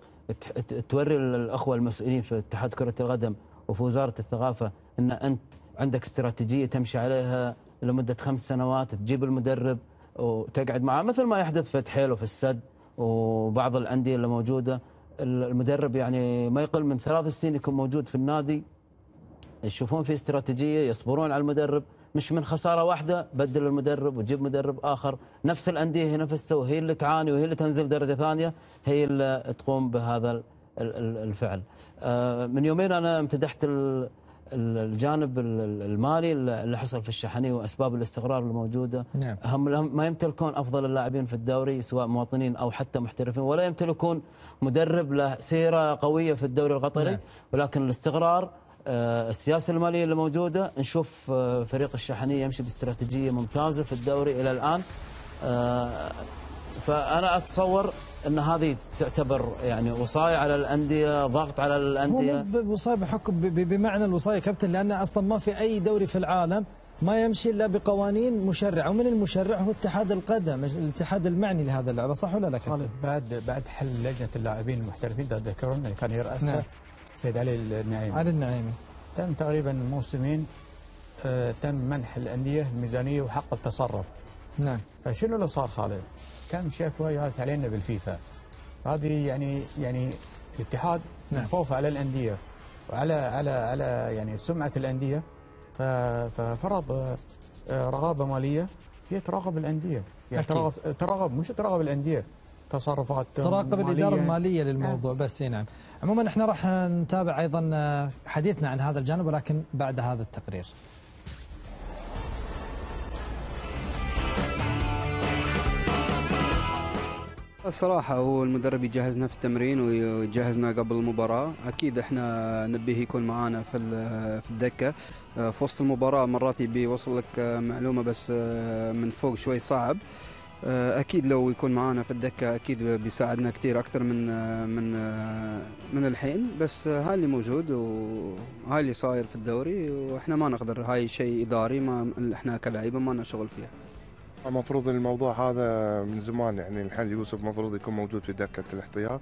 توري الاخوه المسؤولين في اتحاد كره القدم وفي وزاره الثقافه ان انت عندك استراتيجيه تمشي عليها لمده خمس سنوات تجيب المدرب وتقعد معاه مثل ما يحدث في تحيل وفي السد وبعض الانديه اللي موجوده المدرب يعني ما يقل من ثلاث سنين يكون موجود في النادي يشوفون في استراتيجيه يصبرون على المدرب مش من خساره واحده بدل المدرب وجيب مدرب اخر نفس الانديه هي نفسها وهي اللي تعاني وهي اللي تنزل درجه ثانيه هي اللي تقوم بهذا الفعل آه، من يومين انا امتدحت الجانب المالي اللي حصل في الشحنيه واسباب الاستقرار الموجوده نعم. هم ما يمتلكون افضل اللاعبين في الدوري سواء مواطنين او حتى محترفين ولا يمتلكون مدرب له سيره قويه في الدوري القطري نعم. ولكن الاستقرار آه، السياسه الماليه اللي موجوده نشوف آه، فريق الشحنيه يمشي باستراتيجيه ممتازه في الدوري الى الان آه، فانا اتصور ان هذه تعتبر يعني وصايه على الانديه ضغط على الانديه مو وصايه بحكم بمعنى الوصايه كابتن لان اصلا ما في اي دوري في العالم ما يمشي الا بقوانين مشرعه ومن المشرع هو اتحاد القدم الاتحاد المعني لهذا اللعبه صح ولا لا كابتن؟ طيب، بعد بعد حل لجنه اللاعبين المحترفين ذكرنا كان يراسها نعم. سيد علي النعيمي علي النعيمي تم تقريبا موسمين آه، تم منح الأندية الميزانية وحق التصرف نعم فشنو اللي صار خالد؟ كم شكوى جات علينا بالفيفا هذه يعني يعني الاتحاد نعم. خوف على الأندية وعلى على على يعني سمعة الأندية ففرض آه، رغبه مالية هي تراقب الأندية يعني تراقب تراقب مش تراقب الأندية تصرفات تراقب الإدارة المالية آه. للموضوع نعم. بس نعم عموما احنا راح نتابع ايضا آه، حديثنا عن هذا الجانب ولكن بعد هذا التقرير الصراحة هو المدرب يجهزنا في التمرين ويجهزنا قبل المباراة أكيد إحنا نبيه يكون معانا في آه، في الدكة آه، في وسط المباراة مرات يبي يوصل لك معلومة بس من فوق شوي صعب آه، اكيد لو يكون معانا في الدكه اكيد بيساعدنا كثير اكثر من آه، من آه، من الحين بس هاي اللي موجود وهاي اللي صاير في الدوري واحنا ما نقدر هاي شيء اداري ما احنا كلاعبين ما لنا شغل فيها المفروض الموضوع هذا من زمان يعني الحين يوسف المفروض يكون موجود في دكه الاحتياط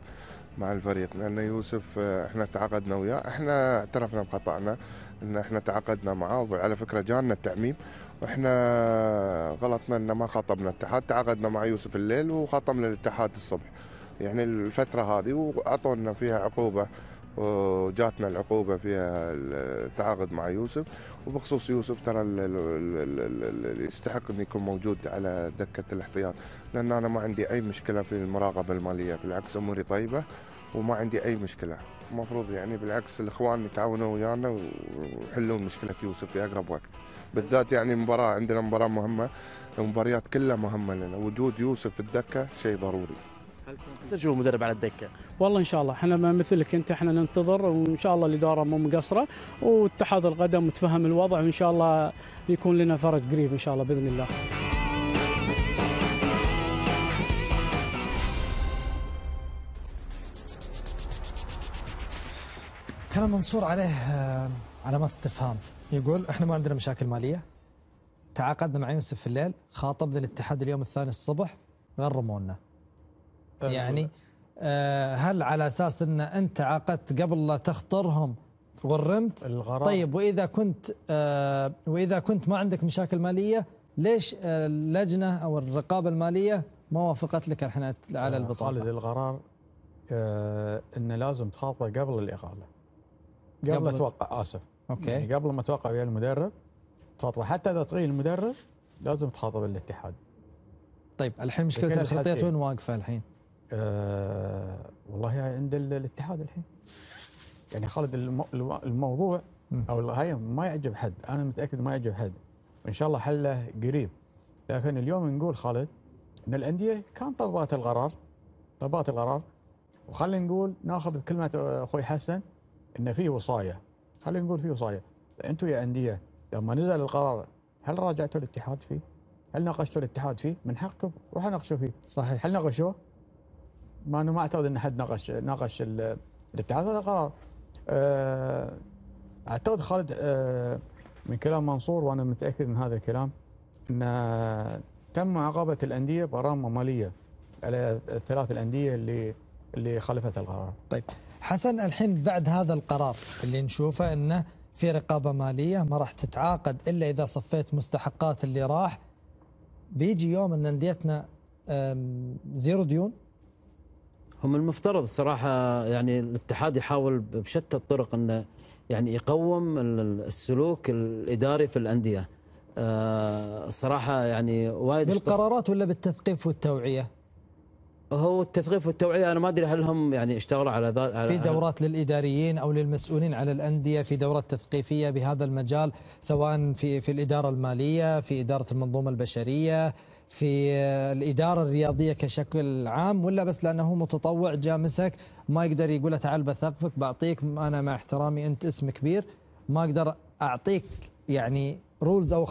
مع الفريق لان يوسف احنا تعاقدنا وياه احنا اعترفنا بخطأنا ان احنا تعاقدنا معاه وعلى فكره جانا التعميم واحنا غلطنا ان ما خاطبنا الاتحاد تعاقدنا مع يوسف الليل وخاطبنا الاتحاد الصبح يعني الفتره هذه واعطونا فيها عقوبه وجاتنا العقوبه فيها التعاقد مع يوسف وبخصوص يوسف ترى اللي يستحق انه يكون موجود على دكه الاحتياط لان انا ما عندي اي مشكله في المراقبه الماليه بالعكس اموري طيبه وما عندي اي مشكله المفروض يعني بالعكس الاخوان يتعاونوا ويانا ويحلون مشكله يوسف في اقرب وقت بالذات يعني مباراه عندنا مباراه مهمه المباريات كلها مهمه لنا وجود يوسف في الدكه شيء ضروري تشوف المدرب على الدكه والله ان شاء الله احنا مثلك انت احنا ننتظر وان شاء الله الاداره مو مقصره واتحاد القدم متفهم الوضع وان شاء الله يكون لنا فرج قريب ان شاء الله باذن الله كان منصور عليه آه، علامات استفهام يقول احنا ما عندنا مشاكل ماليه تعاقدنا مع يوسف في الليل خاطبنا الاتحاد اليوم الثاني الصبح غرمونا أيوة. يعني آه، هل على اساس ان انت عاقدت قبل لا تخطرهم غرمت الغرام. طيب واذا كنت آه، واذا كنت ما عندك مشاكل ماليه ليش اللجنه او الرقابه الماليه ما وافقت لك الحين على البطاقه خالد القرار انه لازم تخاطبه قبل الاقاله قبل, اتوقع اسف اوكي يعني قبل ما اتوقع ويا المدرب تخاطب حتى اذا تغير المدرب لازم تخاطب الاتحاد طيب الحين مشكله الخطيط وين واقفه الحين؟ أه والله عند الاتحاد الحين يعني خالد المو الموضوع او هاي ما يعجب حد انا متاكد ما يعجب حد وان شاء الله حله قريب لكن اليوم نقول خالد ان الانديه كان طبات القرار طبات القرار وخلينا نقول ناخذ كلمه اخوي حسن ان في وصايه خلينا نقول في وصايه انتم يا انديه لما نزل القرار هل راجعتوا الاتحاد فيه؟ هل ناقشتوا الاتحاد فيه؟ من حقكم روحوا ناقشوا فيه صحيح هل ناقشوه؟ ما انا ما اعتقد ان حد ناقش ناقش الاتحاد هذا القرار آه، اعتقد خالد آه، من كلام منصور وانا متاكد من هذا الكلام ان آه، تم عقابه الانديه بغرامه ماليه على الثلاث الانديه اللي اللي خالفت القرار. طيب حسن الحين بعد هذا القرار اللي نشوفه انه في رقابه ماليه ما راح تتعاقد الا اذا صفيت مستحقات اللي راح بيجي يوم ان انديتنا زيرو ديون هم المفترض صراحه يعني الاتحاد يحاول بشتى الطرق انه يعني يقوم السلوك الاداري في الانديه آه، صراحه يعني وايد بالقرارات ولا بالتثقيف والتوعيه؟ هو التثقيف والتوعيه انا ما ادري هل هم يعني اشتغلوا على ذلك في دورات للاداريين او للمسؤولين على الانديه في دورات تثقيفيه بهذا المجال سواء في في الاداره الماليه في اداره المنظومه البشريه في الاداره الرياضيه كشكل عام ولا بس لانه متطوع جاء مسك ما يقدر يقول له تعال بثقفك بعطيك انا مع احترامي انت اسم كبير ما اقدر اعطيك يعني رولز او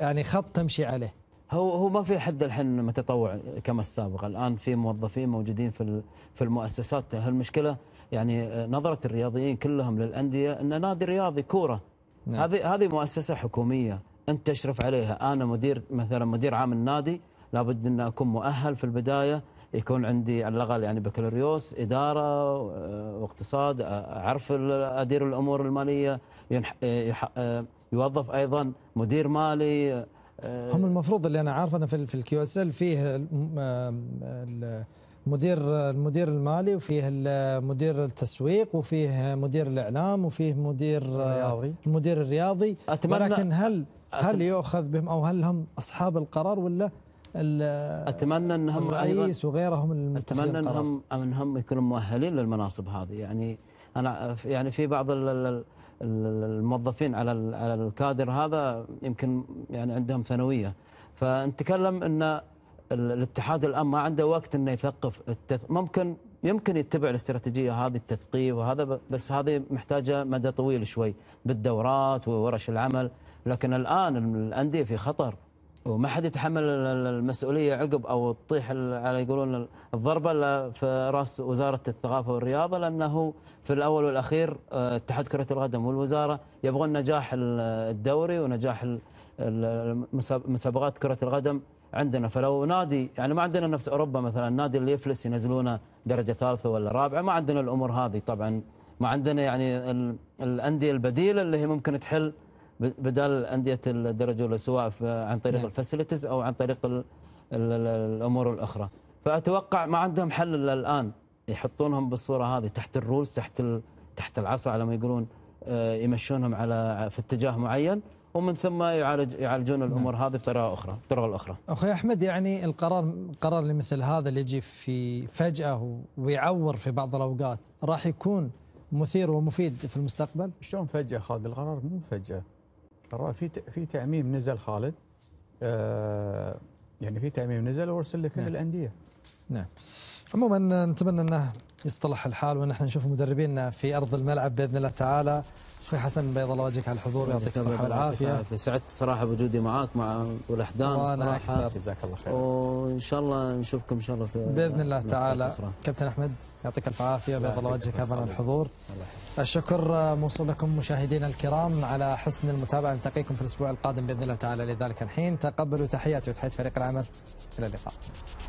يعني خط تمشي عليه هو هو ما في حد الحين متطوع كما السابق الان في موظفين موجودين في في المؤسسات هالمشكله يعني نظره الرياضيين كلهم للانديه ان نادي رياضي كوره نعم. هذه هذه مؤسسه حكوميه انت تشرف عليها انا مدير مثلا مدير عام النادي لابد ان اكون مؤهل في البدايه يكون عندي على الاقل يعني بكالوريوس اداره واقتصاد آه، آه، اعرف ادير الامور الماليه آه، يوظف ايضا مدير مالي آه، هم المفروض اللي انا عارف انا في الكيو اس ال فيه مدير المدير المالي وفيه مدير التسويق وفيه مدير الاعلام وفيه مدير آه، الرياضي المدير الرياضي اتمنى ولكن هل هل يؤخذ بهم او هل هم اصحاب القرار ولا اتمنى انهم الرئيس وغيرهم اتمنى انهم انهم يكونوا مؤهلين للمناصب هذه يعني انا يعني في بعض ال الموظفين على على الكادر هذا يمكن يعني عندهم ثانويه فنتكلم ان الاتحاد الان ما عنده وقت انه يثقف التث... ممكن يمكن يتبع الاستراتيجيه هذه التثقيف وهذا بس هذه محتاجه مدى طويل شوي بالدورات وورش العمل لكن الان الانديه في خطر وما حد يتحمل المسؤوليه عقب او تطيح على يقولون الضربه الا في راس وزاره الثقافه والرياضه لانه في الاول والاخير آه، اتحاد كره القدم والوزاره يبغون نجاح الدوري ونجاح مسابقات كره القدم عندنا فلو نادي يعني ما عندنا نفس اوروبا مثلا نادي اللي يفلس ينزلونه درجه ثالثه ولا رابعه ما عندنا الامور هذه طبعا ما عندنا يعني الانديه البديله اللي هي ممكن تحل بدل انديه الدرجه الاولى سواء عن طريق نعم. الفاسيلتيز او عن طريق الـ الـ الـ الامور الاخرى فاتوقع ما عندهم حل الا الان يحطونهم بالصوره هذه تحت الرولز تحت تحت العصا على ما يقولون آه، يمشونهم على في اتجاه معين ومن ثم يعالج يعالجون نعم. الامور نعم. هذه بطريقه اخرى بطريقه الاخرى اخوي احمد يعني القرار قرار لمثل هذا اللي يجي في فجاه ويعور في بعض الاوقات راح يكون مثير ومفيد في المستقبل شلون فجاه خالد القرار مو فجاه في في تعميم نزل خالد آه، يعني في تعميم نزل وارسل لكل نعم. الانديه نعم عموما نتمنى انه يصطلح الحال ونحن نشوف مدربينا في ارض الملعب باذن الله تعالى اخوي حسن بيض الله وجهك على الحضور يعطيك الصحه والعافيه سعدت صراحه بوجودي معاك مع والاحداث صراحه جزاك الله خير وان شاء الله نشوفكم ان شاء الله في باذن الله تعالى كابتن احمد يعطيك الف عافيه بيض الله وجهك على الحضور الشكر موصول لكم مشاهدينا الكرام على حسن المتابعه نلتقيكم في الاسبوع القادم باذن الله تعالى لذلك الحين تقبلوا تحياتي وتحيه فريق العمل الى اللقاء